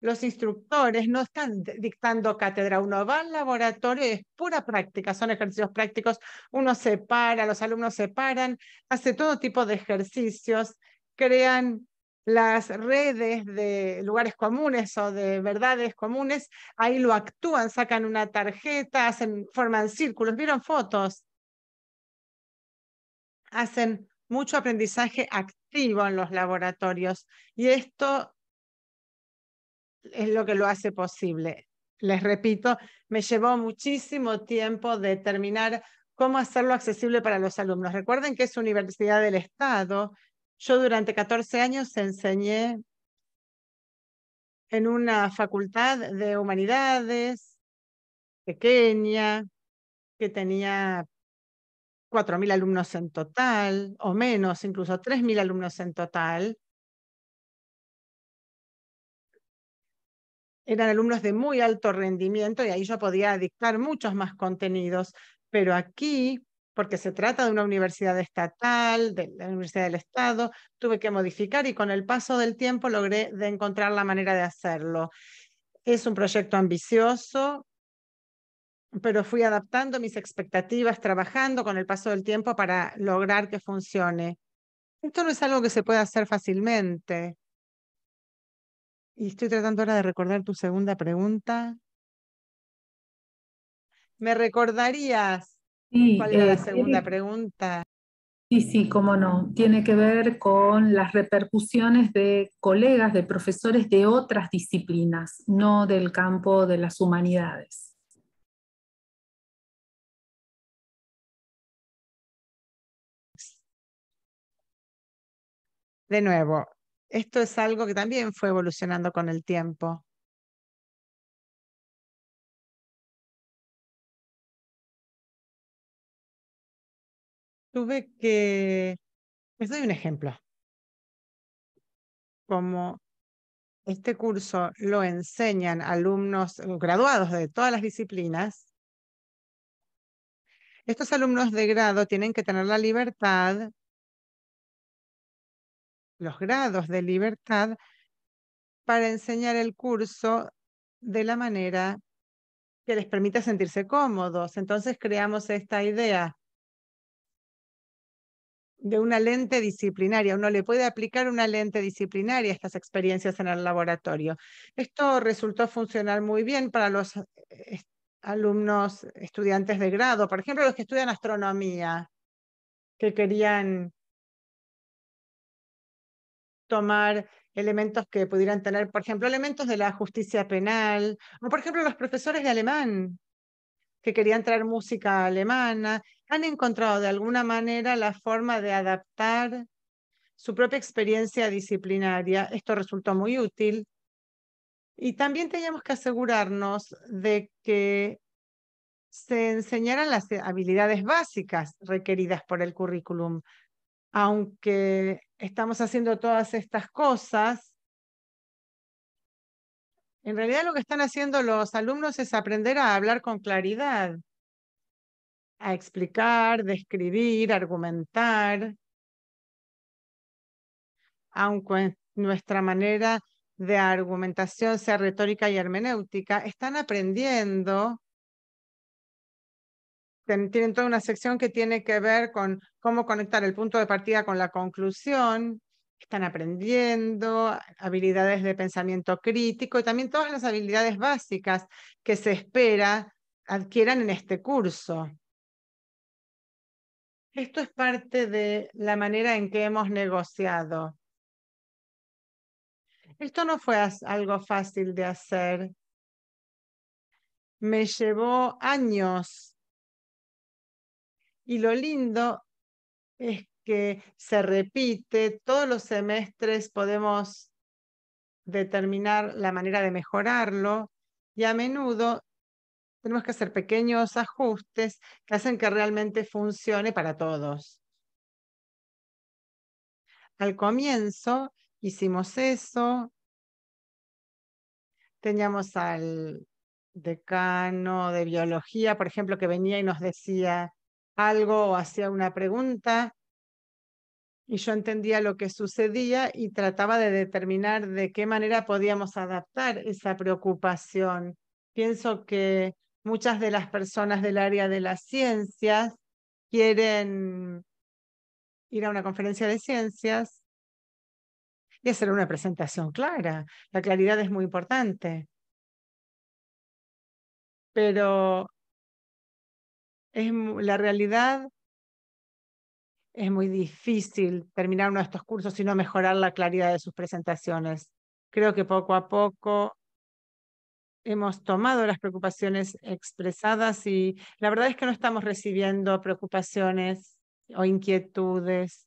los instructores no están dictando cátedra, uno va al laboratorio es pura práctica, son ejercicios prácticos, uno se para, los alumnos se paran, hace todo tipo de ejercicios crean las redes de lugares comunes o de verdades comunes, ahí lo actúan, sacan una tarjeta, hacen, forman círculos, vieron fotos, hacen mucho aprendizaje activo en los laboratorios y esto es lo que lo hace posible. Les repito, me llevó muchísimo tiempo determinar cómo hacerlo accesible para los alumnos. Recuerden que es Universidad del Estado yo durante 14 años enseñé en una facultad de humanidades pequeña que tenía 4.000 alumnos en total, o menos, incluso 3.000 alumnos en total. Eran alumnos de muy alto rendimiento y ahí yo podía dictar muchos más contenidos, pero aquí porque se trata de una universidad estatal, de la Universidad del Estado, tuve que modificar y con el paso del tiempo logré de encontrar la manera de hacerlo. Es un proyecto ambicioso, pero fui adaptando mis expectativas, trabajando con el paso del tiempo para lograr que funcione. Esto no es algo que se pueda hacer fácilmente. Y estoy tratando ahora de recordar tu segunda pregunta. ¿Me recordarías ¿Cuál era la eh, segunda pregunta? Sí, sí, cómo no. Tiene que ver con las repercusiones de colegas, de profesores de otras disciplinas, no del campo de las humanidades. De nuevo, esto es algo que también fue evolucionando con el tiempo. tuve que, les doy un ejemplo, como este curso lo enseñan alumnos graduados de todas las disciplinas, estos alumnos de grado tienen que tener la libertad, los grados de libertad, para enseñar el curso de la manera que les permita sentirse cómodos. Entonces creamos esta idea de una lente disciplinaria. Uno le puede aplicar una lente disciplinaria a estas experiencias en el laboratorio. Esto resultó funcionar muy bien para los eh, alumnos estudiantes de grado, por ejemplo, los que estudian astronomía, que querían tomar elementos que pudieran tener, por ejemplo, elementos de la justicia penal, o por ejemplo, los profesores de alemán, que querían traer música alemana, han encontrado de alguna manera la forma de adaptar su propia experiencia disciplinaria. Esto resultó muy útil. Y también teníamos que asegurarnos de que se enseñaran las habilidades básicas requeridas por el currículum. Aunque estamos haciendo todas estas cosas, en realidad lo que están haciendo los alumnos es aprender a hablar con claridad, a explicar, describir, argumentar, aunque nuestra manera de argumentación sea retórica y hermenéutica, están aprendiendo tienen toda una sección que tiene que ver con cómo conectar el punto de partida con la conclusión están aprendiendo, habilidades de pensamiento crítico y también todas las habilidades básicas que se espera adquieran en este curso. Esto es parte de la manera en que hemos negociado. Esto no fue algo fácil de hacer. Me llevó años. Y lo lindo es que se repite, todos los semestres podemos determinar la manera de mejorarlo y a menudo tenemos que hacer pequeños ajustes que hacen que realmente funcione para todos. Al comienzo hicimos eso, teníamos al decano de biología, por ejemplo, que venía y nos decía algo o hacía una pregunta y yo entendía lo que sucedía y trataba de determinar de qué manera podíamos adaptar esa preocupación. Pienso que muchas de las personas del área de las ciencias quieren ir a una conferencia de ciencias y hacer una presentación clara. La claridad es muy importante. Pero es, la realidad es muy difícil terminar uno de estos cursos y mejorar la claridad de sus presentaciones. Creo que poco a poco hemos tomado las preocupaciones expresadas y la verdad es que no estamos recibiendo preocupaciones o inquietudes,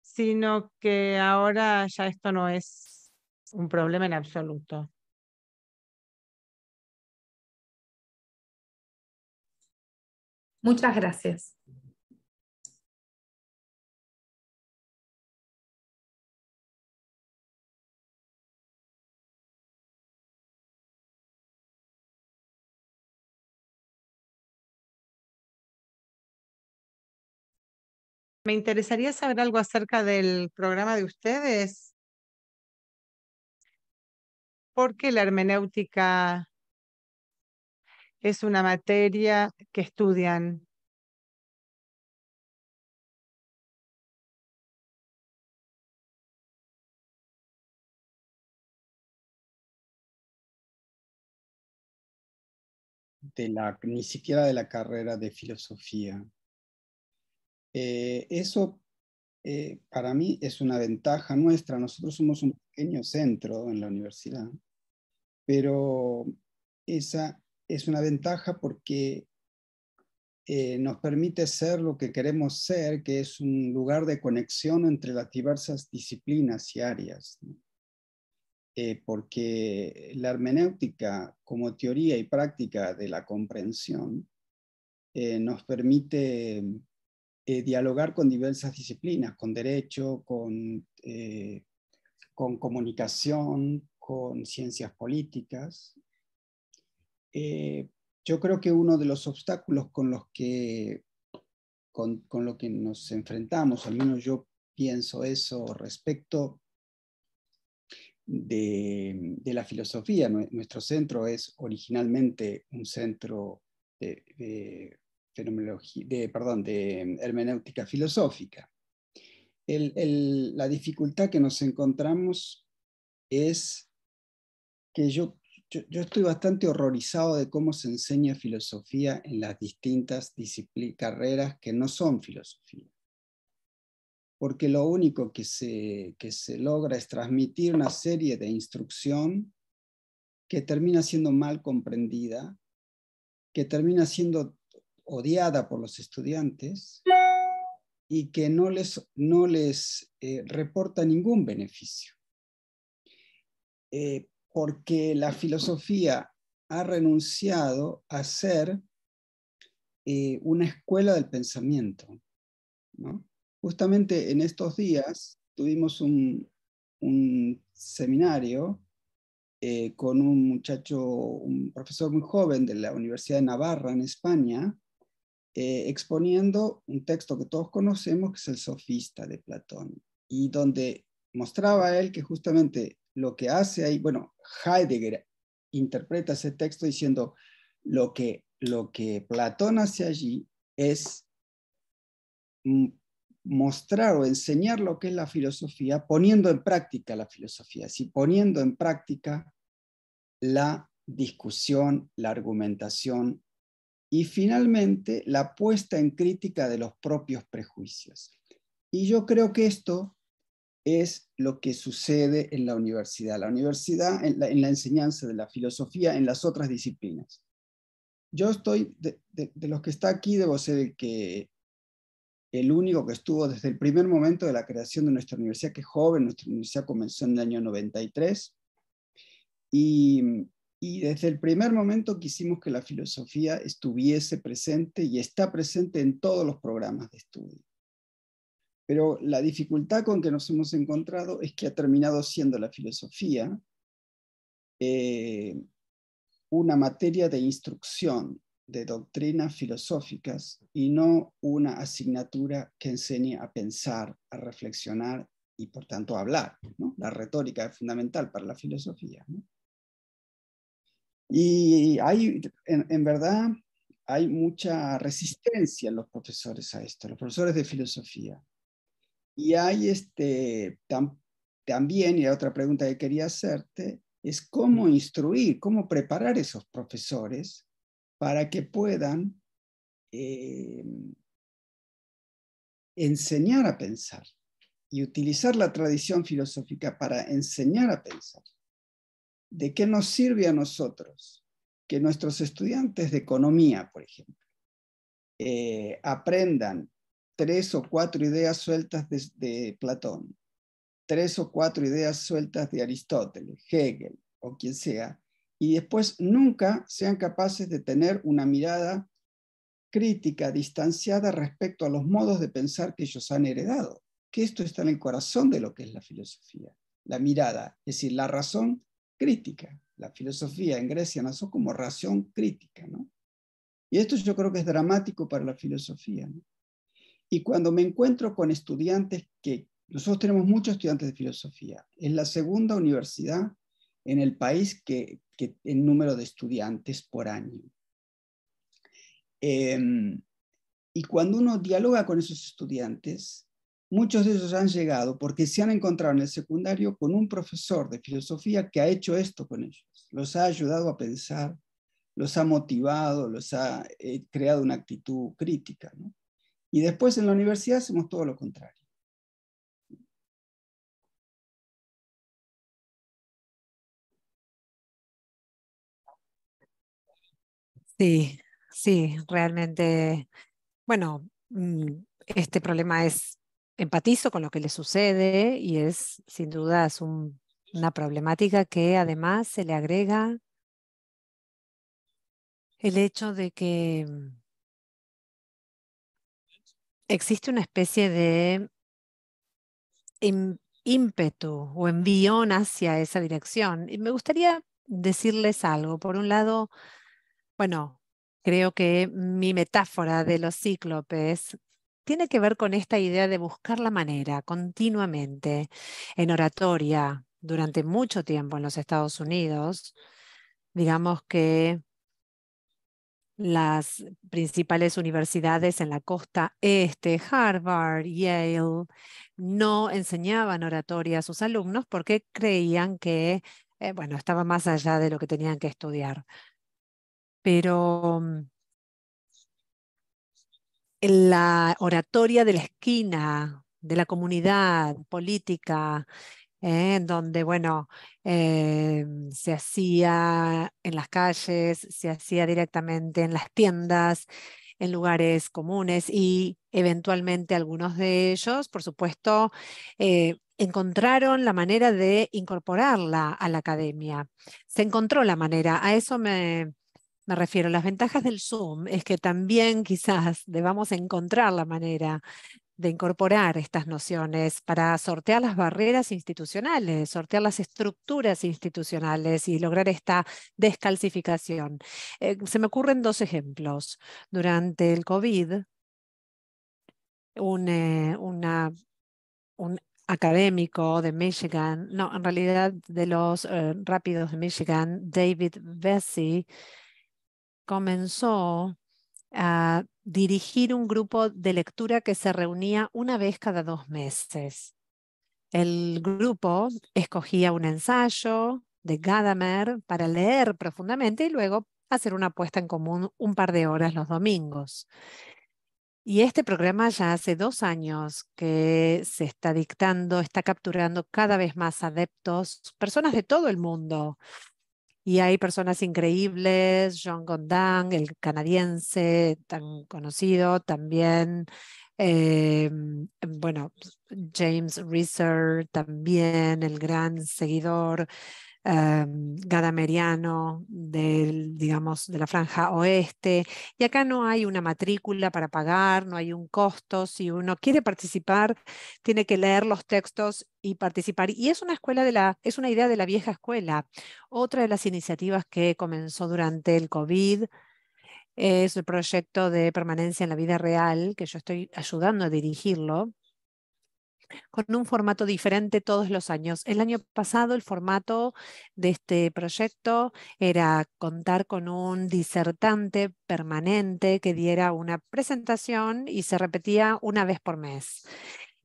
sino que ahora ya esto no es un problema en absoluto. Muchas gracias. Me interesaría saber algo acerca del programa de ustedes. Porque la hermenéutica es una materia que estudian? ni siquiera de la carrera de filosofía. Eh, eso eh, para mí es una ventaja nuestra. Nosotros somos un pequeño centro en la universidad, pero esa es una ventaja porque eh, nos permite ser lo que queremos ser, que es un lugar de conexión entre las diversas disciplinas y áreas. porque la hermenéutica como teoría y práctica de la comprensión nos permite eh, dialogar con diversas disciplinas, con derecho, con, eh, con comunicación, con ciencias políticas. Eh, yo creo que uno de los obstáculos con los que, con, lo que nos enfrentamos, al menos yo pienso eso respecto de, la filosofía. Nuestro centro es originalmente un centro de, de fenomenología, de, perdón, de hermenéutica filosófica. la dificultad que nos encontramos es que yo, yo, estoy bastante horrorizado de cómo se enseña filosofía en las distintas carreras que no son filosofía. Porque lo único que se, que se logra es transmitir una serie de instrucción que termina siendo mal comprendida, que termina siendo odiada por los estudiantes y que no les, no les eh, reporta ningún beneficio. Eh, porque la filosofía ha renunciado a ser eh, una escuela del pensamiento. Justamente en estos días tuvimos un, un seminario con un muchacho, un profesor muy joven de la Universidad de Navarra en España, eh, exponiendo un texto que todos conocemos, que es el Sofista de Platón, y donde mostraba él que justamente lo que hace ahí, bueno, Heidegger interpreta ese texto diciendo lo que, lo que Platón hace allí es mostrar o enseñar lo que es la filosofía, poniendo en práctica la filosofía, así poniendo en práctica la discusión, la argumentación, y finalmente, la puesta en crítica de los propios prejuicios. Y yo creo que esto es lo que sucede en la universidad, la universidad en la, enseñanza de la filosofía, en las otras disciplinas. Yo estoy, de, los que está aquí, debo ser que el único que estuvo desde el primer momento de la creación de nuestra universidad, que es joven, nuestra universidad comenzó en el año 93, y y desde el primer momento quisimos que la filosofía estuviese presente y está presente en todos los programas de estudio. Pero la dificultad con que nos hemos encontrado es que ha terminado siendo la filosofía eh, una materia de instrucción de doctrinas filosóficas y no una asignatura que enseñe a pensar, a reflexionar y por tanto a hablar. La retórica es fundamental para la filosofía. Y hay, en, verdad, hay mucha resistencia en los profesores a esto, los profesores de filosofía. Y hay este, también, y la otra pregunta que quería hacerte, es cómo instruir, cómo preparar esos profesores para que puedan eh, enseñar a pensar y utilizar la tradición filosófica para enseñar a pensar. ¿de qué nos sirve a nosotros que nuestros estudiantes de economía, por ejemplo, eh, aprendan tres o cuatro ideas sueltas de, Platón, tres o cuatro ideas sueltas de Aristóteles, Hegel o quien sea, y después nunca sean capaces de tener una mirada crítica, distanciada respecto a los modos de pensar que ellos han heredado, que esto está en el corazón de lo que es la filosofía, la mirada, es decir, la razón crítica. La filosofía en Grecia nació como ración crítica, ¿no? Y esto yo creo que es dramático para la filosofía. Y cuando me encuentro con estudiantes que, nosotros tenemos muchos estudiantes de filosofía, es la segunda universidad en el país que, que en número de estudiantes por año. Em, y cuando uno dialoga con esos estudiantes, Muchos de ellos han llegado porque se han encontrado en el secundario con un profesor de filosofía que ha hecho esto con ellos. Los ha ayudado a pensar, los ha motivado, los ha eh, creado una actitud crítica. Y después en la universidad hacemos todo lo contrario. Sí, sí, realmente, bueno, mm, este problema es empatizo con lo que le sucede y es sin duda una problemática que además se le agrega el hecho de que mm, existe una especie de ímpetu o envión hacia esa dirección. Y me gustaría decirles algo. Por un lado, bueno, creo que mi metáfora de los cíclopes tiene que ver con esta idea de buscar la manera continuamente en oratoria durante mucho tiempo en los Estados Unidos. Digamos que las principales universidades en la costa este, Harvard, Yale, no enseñaban oratoria a sus alumnos porque creían que, eh, bueno, estaba más allá de lo que tenían que estudiar. Pero mm, la oratoria de la esquina, de la comunidad política, ¿eh? en donde, bueno, eh, se hacía en las calles, se hacía directamente en las tiendas, en lugares comunes y eventualmente algunos de ellos, por supuesto, eh, encontraron la manera de incorporarla a la academia. Se encontró la manera, a eso me, me refiero, las ventajas del Zoom es que también quizás debamos encontrar la manera de incorporar estas nociones para sortear las barreras institucionales, sortear las estructuras institucionales y lograr esta descalcificación. Eh, se me ocurren dos ejemplos. Durante el COVID, un, eh, académico de Michigan, no, en realidad de los eh, rápidos de Michigan, David Vesey, comenzó a dirigir un grupo de lectura que se reunía una vez cada dos meses. El grupo escogía un ensayo de Gadamer para leer profundamente y luego hacer una apuesta en común un par de horas los domingos. Y este programa ya hace dos años que se está dictando, está capturando cada vez más adeptos, personas de todo el mundo, y hay personas increíbles, John Gondang, el canadiense tan conocido, también, eh, bueno, James Reeser, también el gran seguidor Em, gadameriano, del, digamos, de la franja oeste. Y acá no hay una matrícula para pagar, no hay un costo. Si uno quiere participar, tiene que leer los textos y participar. Y es una escuela de la, es una idea de la vieja escuela. Otra de las iniciativas que comenzó durante el COVID es el proyecto de permanencia en la vida real, que yo estoy ayudando a dirigirlo con un formato diferente todos los años. El año pasado el formato de este proyecto era contar con un disertante permanente que diera una presentación y se repetía una vez por mes.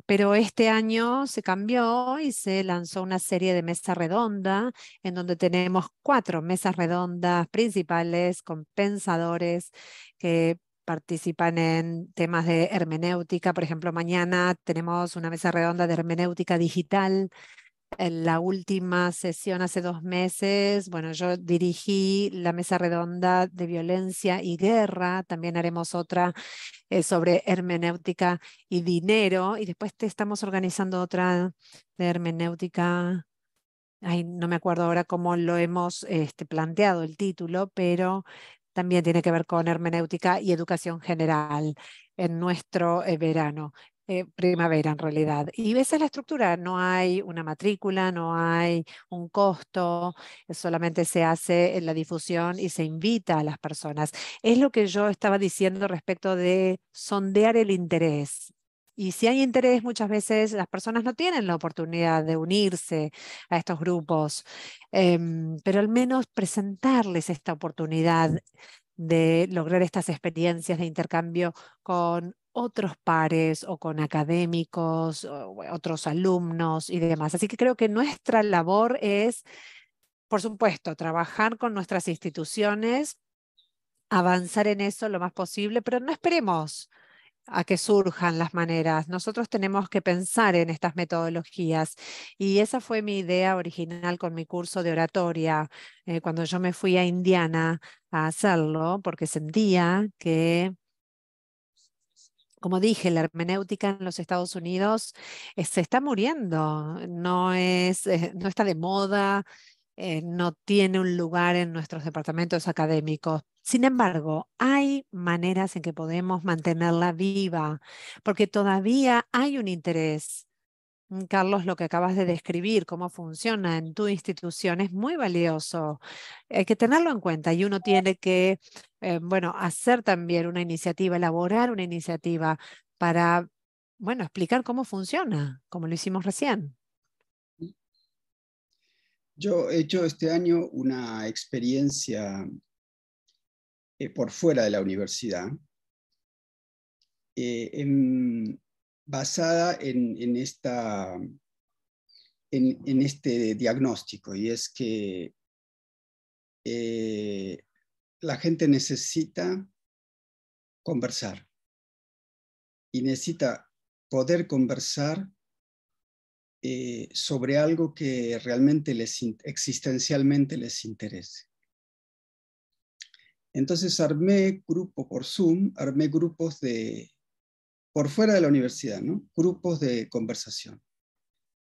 Pero este año se cambió y se lanzó una serie de mesas redondas en donde tenemos cuatro mesas redondas principales con pensadores que participan en temas de hermenéutica. Por ejemplo, mañana tenemos una mesa redonda de hermenéutica digital. En la última sesión hace dos meses, bueno, yo dirigí la mesa redonda de violencia y guerra. También haremos otra eh, sobre hermenéutica y dinero. Y después te estamos organizando otra de hermenéutica Ay, no me acuerdo ahora cómo lo hemos este, planteado el título, pero también tiene que ver con hermenéutica y educación general en nuestro eh, verano, eh, primavera en realidad. Y esa es la estructura, no hay una matrícula, no hay un costo, eh, solamente se hace la difusión y se invita a las personas. Es lo que yo estaba diciendo respecto de sondear el interés. Y si hay interés, muchas veces las personas no tienen la oportunidad de unirse a estos grupos, em, pero al menos presentarles esta oportunidad de lograr estas experiencias de intercambio con otros pares o con académicos, o otros alumnos y demás. Así que creo que nuestra labor es, por supuesto, trabajar con nuestras instituciones, avanzar en eso lo más posible, pero no esperemos a que surjan las maneras. Nosotros tenemos que pensar en estas metodologías y esa fue mi idea original con mi curso de oratoria, eh, cuando yo me fui a Indiana a hacerlo, porque sentía que como dije, la hermenéutica en los Estados Unidos eh, se está muriendo, no eh, está de moda, eh, no tiene un lugar en nuestros departamentos académicos. Sin embargo, hay maneras en que podemos mantenerla viva, porque todavía hay un interés. Mm, Carlos, lo que acabas de describir, cómo funciona en tu institución, es muy valioso. Hay que tenerlo en cuenta y uno tiene que, eh, bueno, hacer también una iniciativa, elaborar una iniciativa para, bueno, explicar cómo funciona, como lo hicimos recién. Yo he hecho este año una experiencia eh, por fuera de la universidad, eh, basada en, este diagnóstico, y es que eh, la gente necesita conversar y necesita poder conversar eh, sobre algo que realmente les, existencialmente les interese. Entonces armé grupo por Zoom, armé grupos de, por fuera de la universidad, ¿no? grupos de conversación.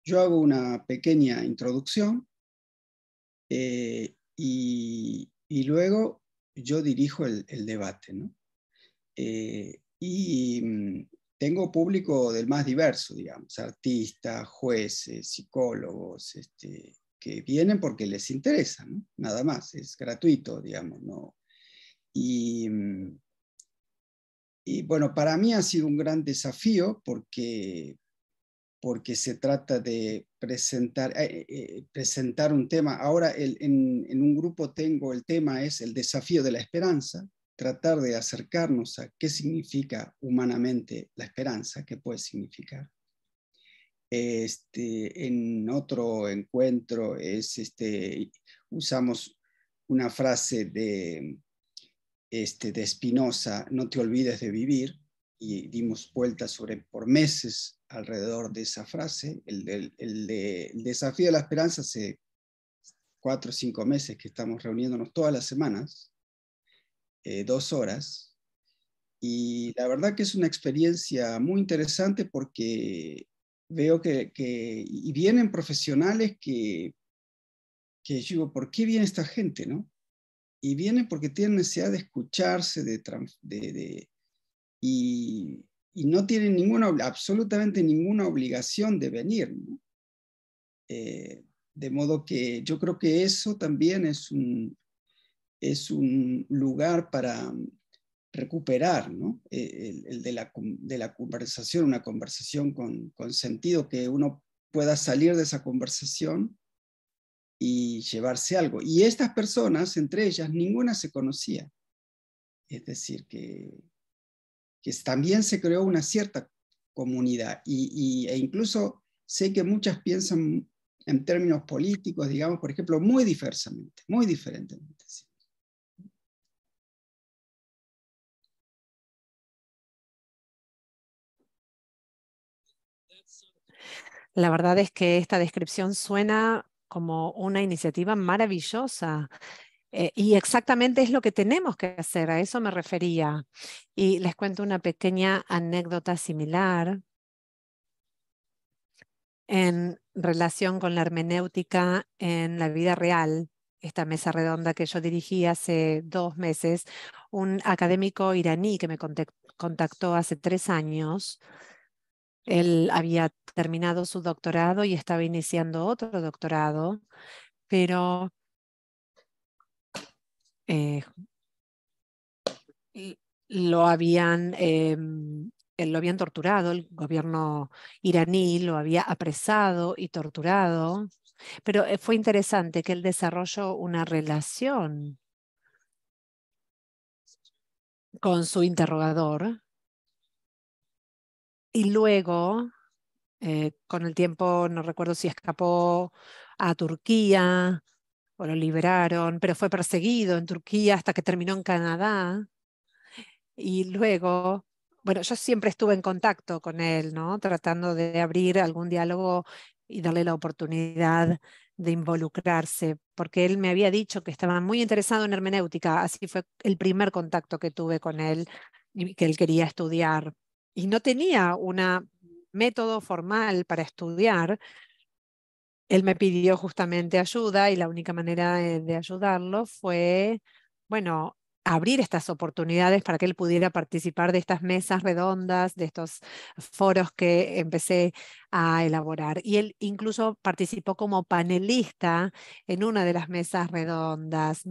Yo hago una pequeña introducción eh, y, luego yo dirijo el, debate. ¿no? Eh, y mm, tengo público del más diverso, digamos, artistas, jueces, psicólogos, este, que vienen porque les interesa, nada más, es gratuito, digamos, Y, bueno, para mí ha sido un gran desafío porque, porque se trata de presentar, eh, eh, presentar un tema. Ahora en, en, un grupo tengo el tema es el desafío de la esperanza, tratar de acercarnos a qué significa humanamente la esperanza, qué puede significar. Este, en otro encuentro es, este, usamos una frase de, este, de Spinoza, no te olvides de vivir, y dimos vueltas por meses alrededor de esa frase. El, el desafío de la esperanza hace cuatro o cinco meses que estamos reuniéndonos todas las semanas eh, dos horas. Y la verdad que es una experiencia muy interesante porque veo que, y vienen profesionales que, que digo, ¿por qué viene esta gente? ¿no? Y vienen porque tienen necesidad de escucharse, de, y, no tienen ninguna, absolutamente ninguna obligación de venir. Eh, de modo que yo creo que eso también es un, es un lugar para mm, recuperar ¿no? E-, el, de, la, de, la, conversación, una conversación con, con, sentido, que uno pueda salir de esa conversación y llevarse algo. Y estas personas, entre ellas, ninguna se conocía. Es decir, que, también se creó una cierta comunidad y, e incluso sé que muchas piensan en términos políticos, digamos, por ejemplo, muy diversamente, muy diferentemente. La verdad es que esta descripción suena como una iniciativa maravillosa. Eh, y exactamente es lo que tenemos que hacer, a eso me refería. Y les cuento una pequeña anécdota similar en relación con la hermenéutica en la vida real. Esta mesa redonda que yo dirigí hace dos meses, un académico iraní que me contactó hace tres años él había terminado su doctorado y estaba iniciando otro doctorado, pero eh, lo habían em, eh, lo habían torturado, el gobierno iraní lo había apresado y torturado, pero eh, fue interesante que él desarrolló una relación con su interrogador y luego, eh, con el tiempo, no recuerdo si escapó a Turquía o lo liberaron, pero fue perseguido en Turquía hasta que terminó en Canadá. Y luego, bueno, yo siempre estuve en contacto con él, ¿no? Tratando de abrir algún diálogo y darle la oportunidad de involucrarse, porque él me había dicho que estaba muy interesado en hermenéutica, así fue el primer contacto que tuve con él, y que él quería estudiar y no tenía un método formal para estudiar, él me pidió justamente ayuda y la única manera eh, de, ayudarlo fue, bueno, abrir estas oportunidades para que él pudiera participar de estas mesas redondas, de estos foros que empecé a elaborar. Y él incluso participó como panelista en una de las mesas redondas,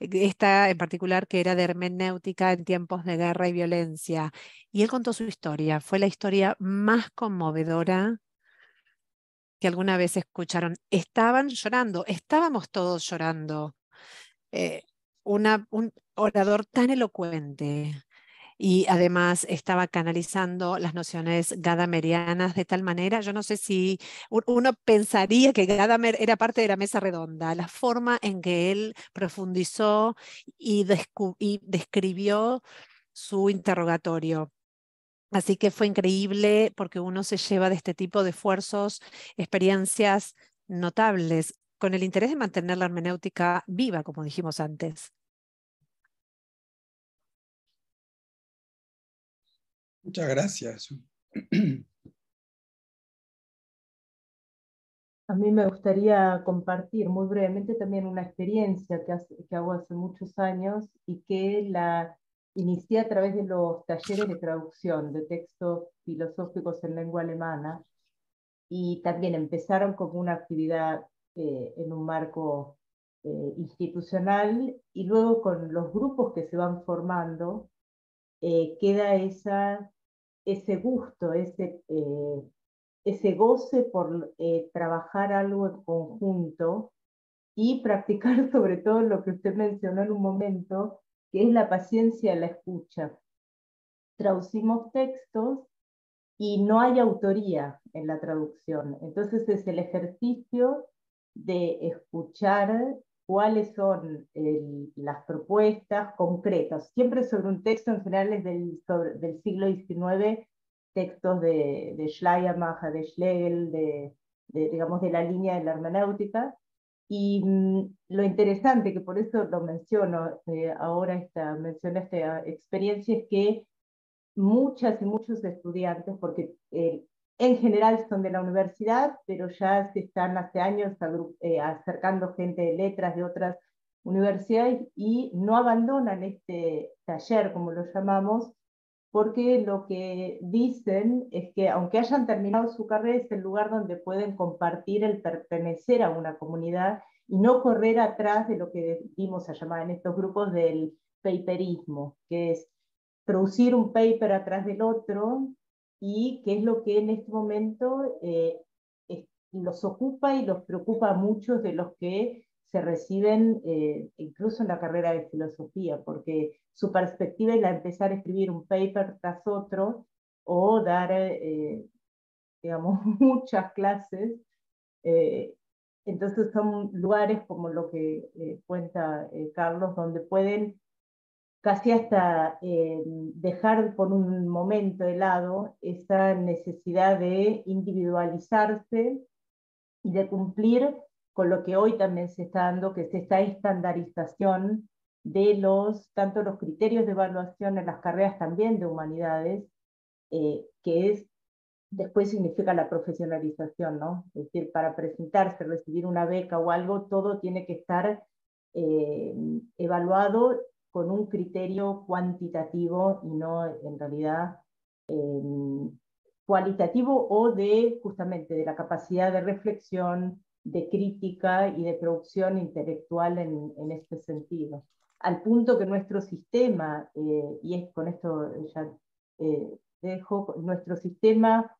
e, esta en particular que era de hermenéutica en tiempos de guerra y violencia. Y él contó su historia, fue la historia más conmovedora que alguna vez escucharon. Estaban llorando, estábamos todos llorando. Eh, un orador tan elocuente y además estaba canalizando las nociones gadamerianas de tal manera, yo no sé si uno pensaría que Gadamer era parte de la mesa redonda, la forma en que él profundizó y describió su interrogatorio. Así que fue increíble porque uno se lleva de este tipo de esfuerzos, experiencias notables, con el interés de mantener la hermenéutica viva, como dijimos antes. Muchas gracias. A mí me gustaría compartir muy brevemente también una experiencia que, hago hace muchos años y que la inicié a través de los talleres de traducción de textos filosóficos en lengua alemana y también empezaron como una actividad eh, en un marco eh, institucional y luego con los grupos que se van formando eh, queda esa ese gusto, ese, eh, ese goce por eh, trabajar algo en conjunto y practicar sobre todo lo que usted mencionó en un momento, que es la paciencia de la escucha. Traducimos textos y no hay autoría en la traducción. Entonces es el ejercicio de escuchar cuáles son las propuestas concretas, siempre sobre un texto en general del, del siglo XIX, textos de, de Schleiermacher, de Schlegel, de, digamos, de la línea de la hermenéutica. Y mm, lo interesante, que por eso lo menciono eh, ahora, esta, menciono esta experiencia, es que muchas y muchos estudiantes, porque el eh, en general son de la universidad, pero ya se están hace años eh, acercando gente de letras de otras universidades y no abandonan este taller, como lo llamamos, porque lo que dicen es que aunque hayan terminado su carrera, es el lugar donde pueden compartir el pertenecer a una comunidad y no correr atrás de lo que vimos a llamar en estos grupos del paperismo, que es producir un paper atrás del otro y qué es lo que en este momento eh, los ocupa y los preocupa a muchos de los que se reciben eh, incluso en la carrera de filosofía, porque su perspectiva es la de empezar a escribir un paper tras otro o dar, eh, digamos, muchas clases. entonces son lugares como lo que cuenta Carlos, donde pueden casi hasta eh, dejar por un momento de lado esa necesidad de individualizarse y de cumplir con lo que hoy también se está dando, que es esta estandarización de los, tanto los criterios de evaluación en las carreras también de humanidades, eh, que es, después significa la profesionalización, ¿no? Es decir, para presentarse, recibir una beca o algo, todo tiene que estar eh, evaluado con un criterio cuantitativo y no en realidad em, cualitativo o de justamente de la capacidad de reflexión, de crítica y de producción intelectual en, este sentido. Al punto que nuestro sistema, eh, y es con esto ya eh, dejo, nuestro sistema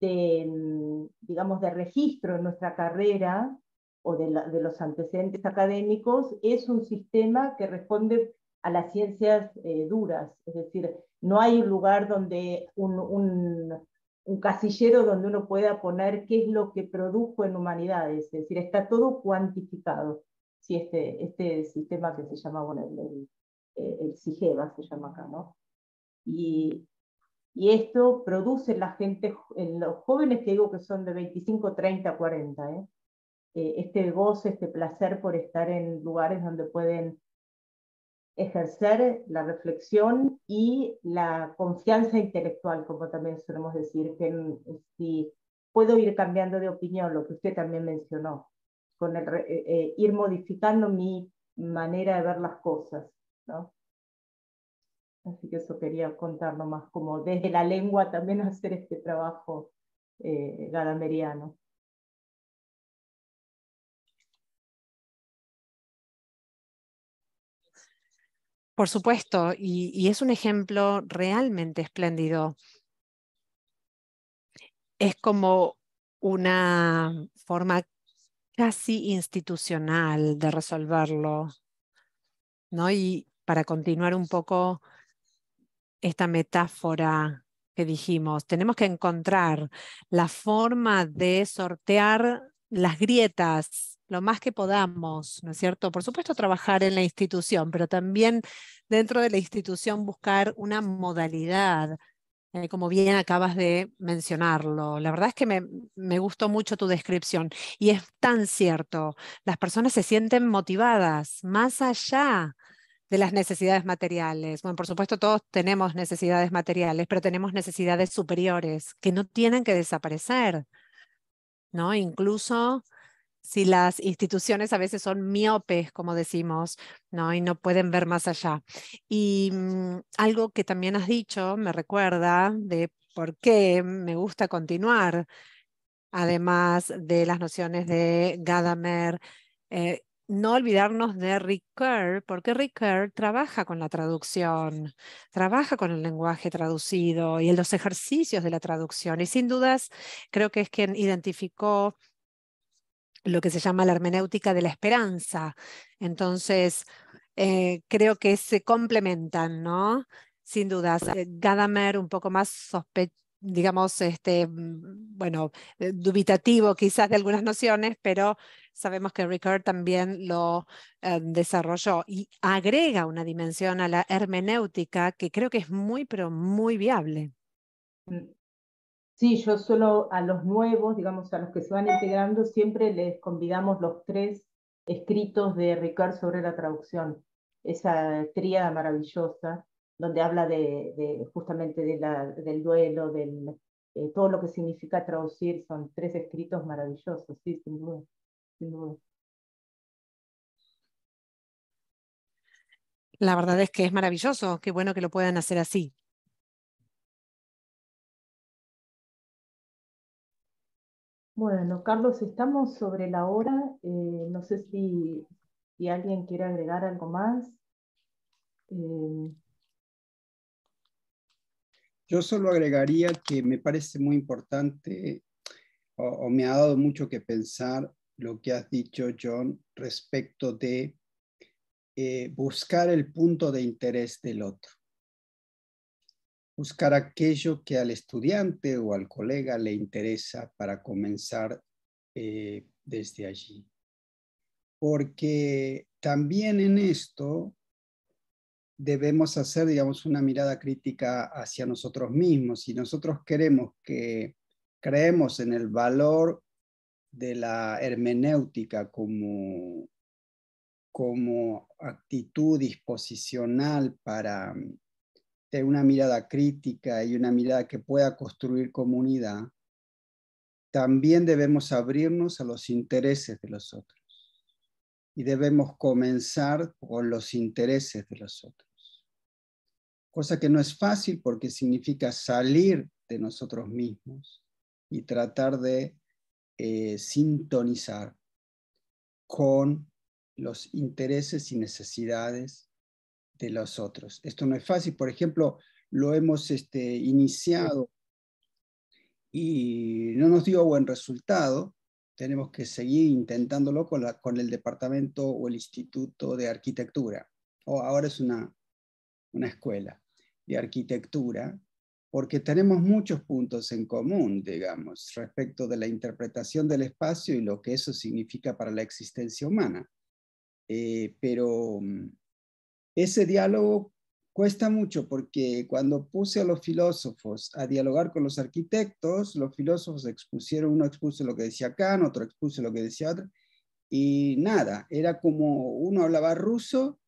de, em, digamos, de registro en nuestra carrera o de los antecedentes académicos es un sistema que responde a las ciencias eh, duras, es decir, no hay un lugar donde un, un, casillero donde uno pueda poner qué es lo que produjo en humanidades, es decir, está todo cuantificado, si este, este sistema que se llama, bueno, el, el, eh, se llama acá, ¿no? Y, y esto produce la gente, en los jóvenes que digo que son de 25, 30, 40, ¿eh? este gozo, este placer por estar en lugares donde pueden ejercer eh, la reflexión y la confianza intelectual, como también solemos decir, que mm, si puedo ir cambiando de opinión, lo que usted también mencionó, con el, eh, eh, ir modificando mi manera de ver las cosas, ¿no? Así que eso quería contarlo más, como desde la lengua también hacer este trabajo eh, gadameriano. Por supuesto, y, es un ejemplo realmente espléndido. Es como una forma casi institucional de resolverlo. ¿no? Y para continuar un poco esta metáfora que dijimos, tenemos que encontrar la forma de sortear las grietas lo más que podamos, ¿no es cierto? Por supuesto, trabajar en la institución, pero también dentro de la institución buscar una modalidad, eh, como bien acabas de mencionarlo. La verdad es que me, me, gustó mucho tu descripción y es tan cierto, las personas se sienten motivadas más allá de las necesidades materiales. Bueno, por supuesto todos tenemos necesidades materiales, pero tenemos necesidades superiores que no tienen que desaparecer, ¿no? Incluso si las instituciones a veces son miopes, como decimos, ¿no? y no pueden ver más allá. Y mm, algo que también has dicho me recuerda de por qué me gusta continuar, además de las nociones de Gadamer, eh, no olvidarnos de Ricoeur, porque Ricoeur trabaja con la traducción, trabaja con el lenguaje traducido y en los ejercicios de la traducción. Y sin dudas, creo que es quien identificó lo que se llama la hermenéutica de la esperanza. Entonces, eh, creo que se complementan, ¿no? Sin dudas. Eh, Gadamer un poco más digamos, este, mm, bueno, eh, dubitativo quizás de algunas nociones, pero sabemos que Ricard también lo desarrolló y agrega una dimensión a la hermenéutica que creo que es muy, pero muy viable. Mm. Sí, yo solo a los nuevos, digamos, a los que se van integrando, siempre les convidamos los tres escritos de Ricard sobre la traducción, esa tríada maravillosa, donde habla de, justamente del duelo, de eh, todo lo que significa traducir, son tres escritos maravillosos, sí, sin Sin duda. La verdad es que es maravilloso, qué bueno que lo puedan hacer así. Bueno, Carlos, estamos sobre la hora. Eh, no sé si, alguien quiere agregar algo más. Eh, Yo solo agregaría que me parece muy importante o, me ha dado mucho que pensar lo que has dicho, John, respecto de eh, buscar el punto de interés del otro buscar aquello que al estudiante o al colega le interesa para comenzar eh, desde allí. Porque también en esto debemos hacer, digamos, una mirada crítica hacia nosotros mismos. Si nosotros queremos que creemos en el valor de la hermenéutica como, como actitud disposicional para una mirada crítica y una mirada que pueda construir comunidad, también debemos abrirnos a los intereses de los otros. Y debemos comenzar con los intereses de los otros. Cosa que no es fácil porque significa salir de nosotros mismos y tratar de eh, sintonizar con los intereses y necesidades los otros. Esto no es fácil. Por ejemplo, lo hemos este, iniciado y no nos dio buen resultado. Tenemos que seguir intentándolo con, la, con el departamento o el instituto de arquitectura. O oh, ahora es una, escuela de arquitectura, porque tenemos muchos puntos en común, digamos, respecto de la interpretación del espacio y lo que eso significa para la existencia humana. Eh, pero mm, ese diálogo cuesta mucho porque cuando puse a los filósofos a dialogar con los arquitectos, los filósofos expusieron, uno expuso lo que decía Kant, otro expuso lo que decía otro, y nada, era como uno hablaba ruso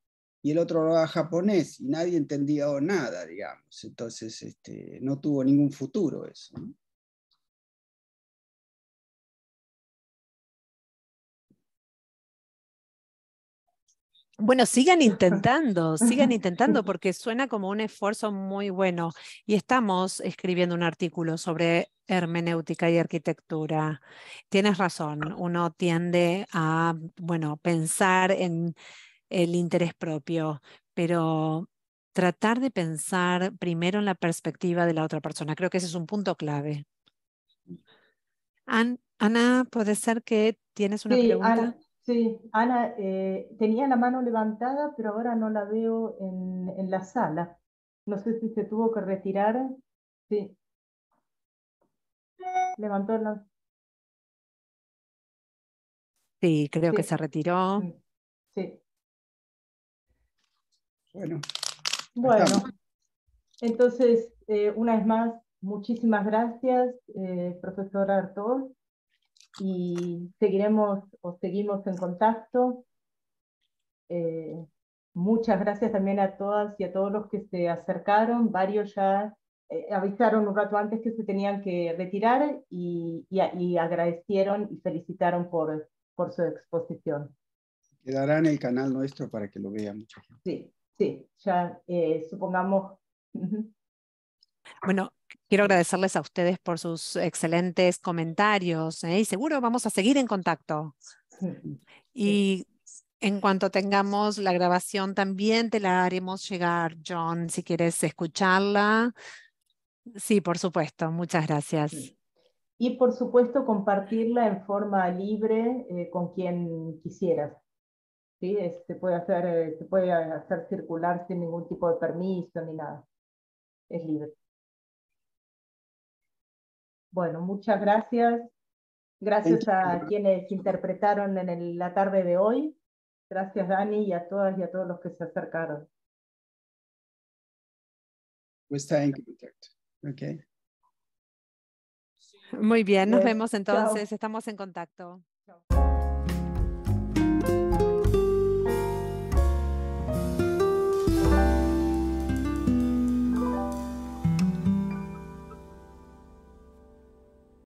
y el otro hablaba japonés y nadie entendía nada, digamos. Entonces, este, no tuvo ningún futuro eso. Bueno, sigan intentando, sigan intentando, porque suena como un esfuerzo muy bueno. Y estamos escribiendo un artículo sobre hermenéutica y arquitectura. Tienes razón, uno tiende a, bueno, pensar en el interés propio, pero tratar de pensar primero en la perspectiva de la otra persona. Creo que ese es un punto clave. Ana, puede ser que tienes una pregunta. Sí, Ana, eh, tenía la mano levantada, pero ahora no la veo en, la sala. No sé si se tuvo que retirar. Sí. Levantó la... Sí, creo que se retiró. Sí. Bueno. Bueno, entonces, eh, una vez más, muchísimas gracias, eh, profesora y seguiremos o seguimos en contacto. Eh, muchas gracias también a todas y a todos los que se acercaron. Varios ya eh, avisaron un rato antes que se tenían que retirar y, y, agradecieron y felicitaron por, por su exposición. Quedarán en el canal nuestro para que lo vea mucha gente. Sí, sí, ya eh, supongamos. Bueno, quiero agradecerles a ustedes por sus excelentes comentarios ¿eh? y seguro vamos a seguir en contacto. Y en cuanto tengamos la grabación también te la haremos llegar, John, si quieres escucharla. Sí, por supuesto. Muchas gracias. Y por supuesto compartirla en forma libre eh, con quien quisieras. ¿Sí? Este, puede hacer, eh, se puede hacer circular sin ningún tipo de permiso ni nada. Es libre. Bueno, muchas gracias. Gracias a quienes interpretaron en la tarde de hoy. Gracias, Dani, y a todas y a todos los que se acercaron. Pues, Muy bien, nos vemos entonces, estamos en contacto.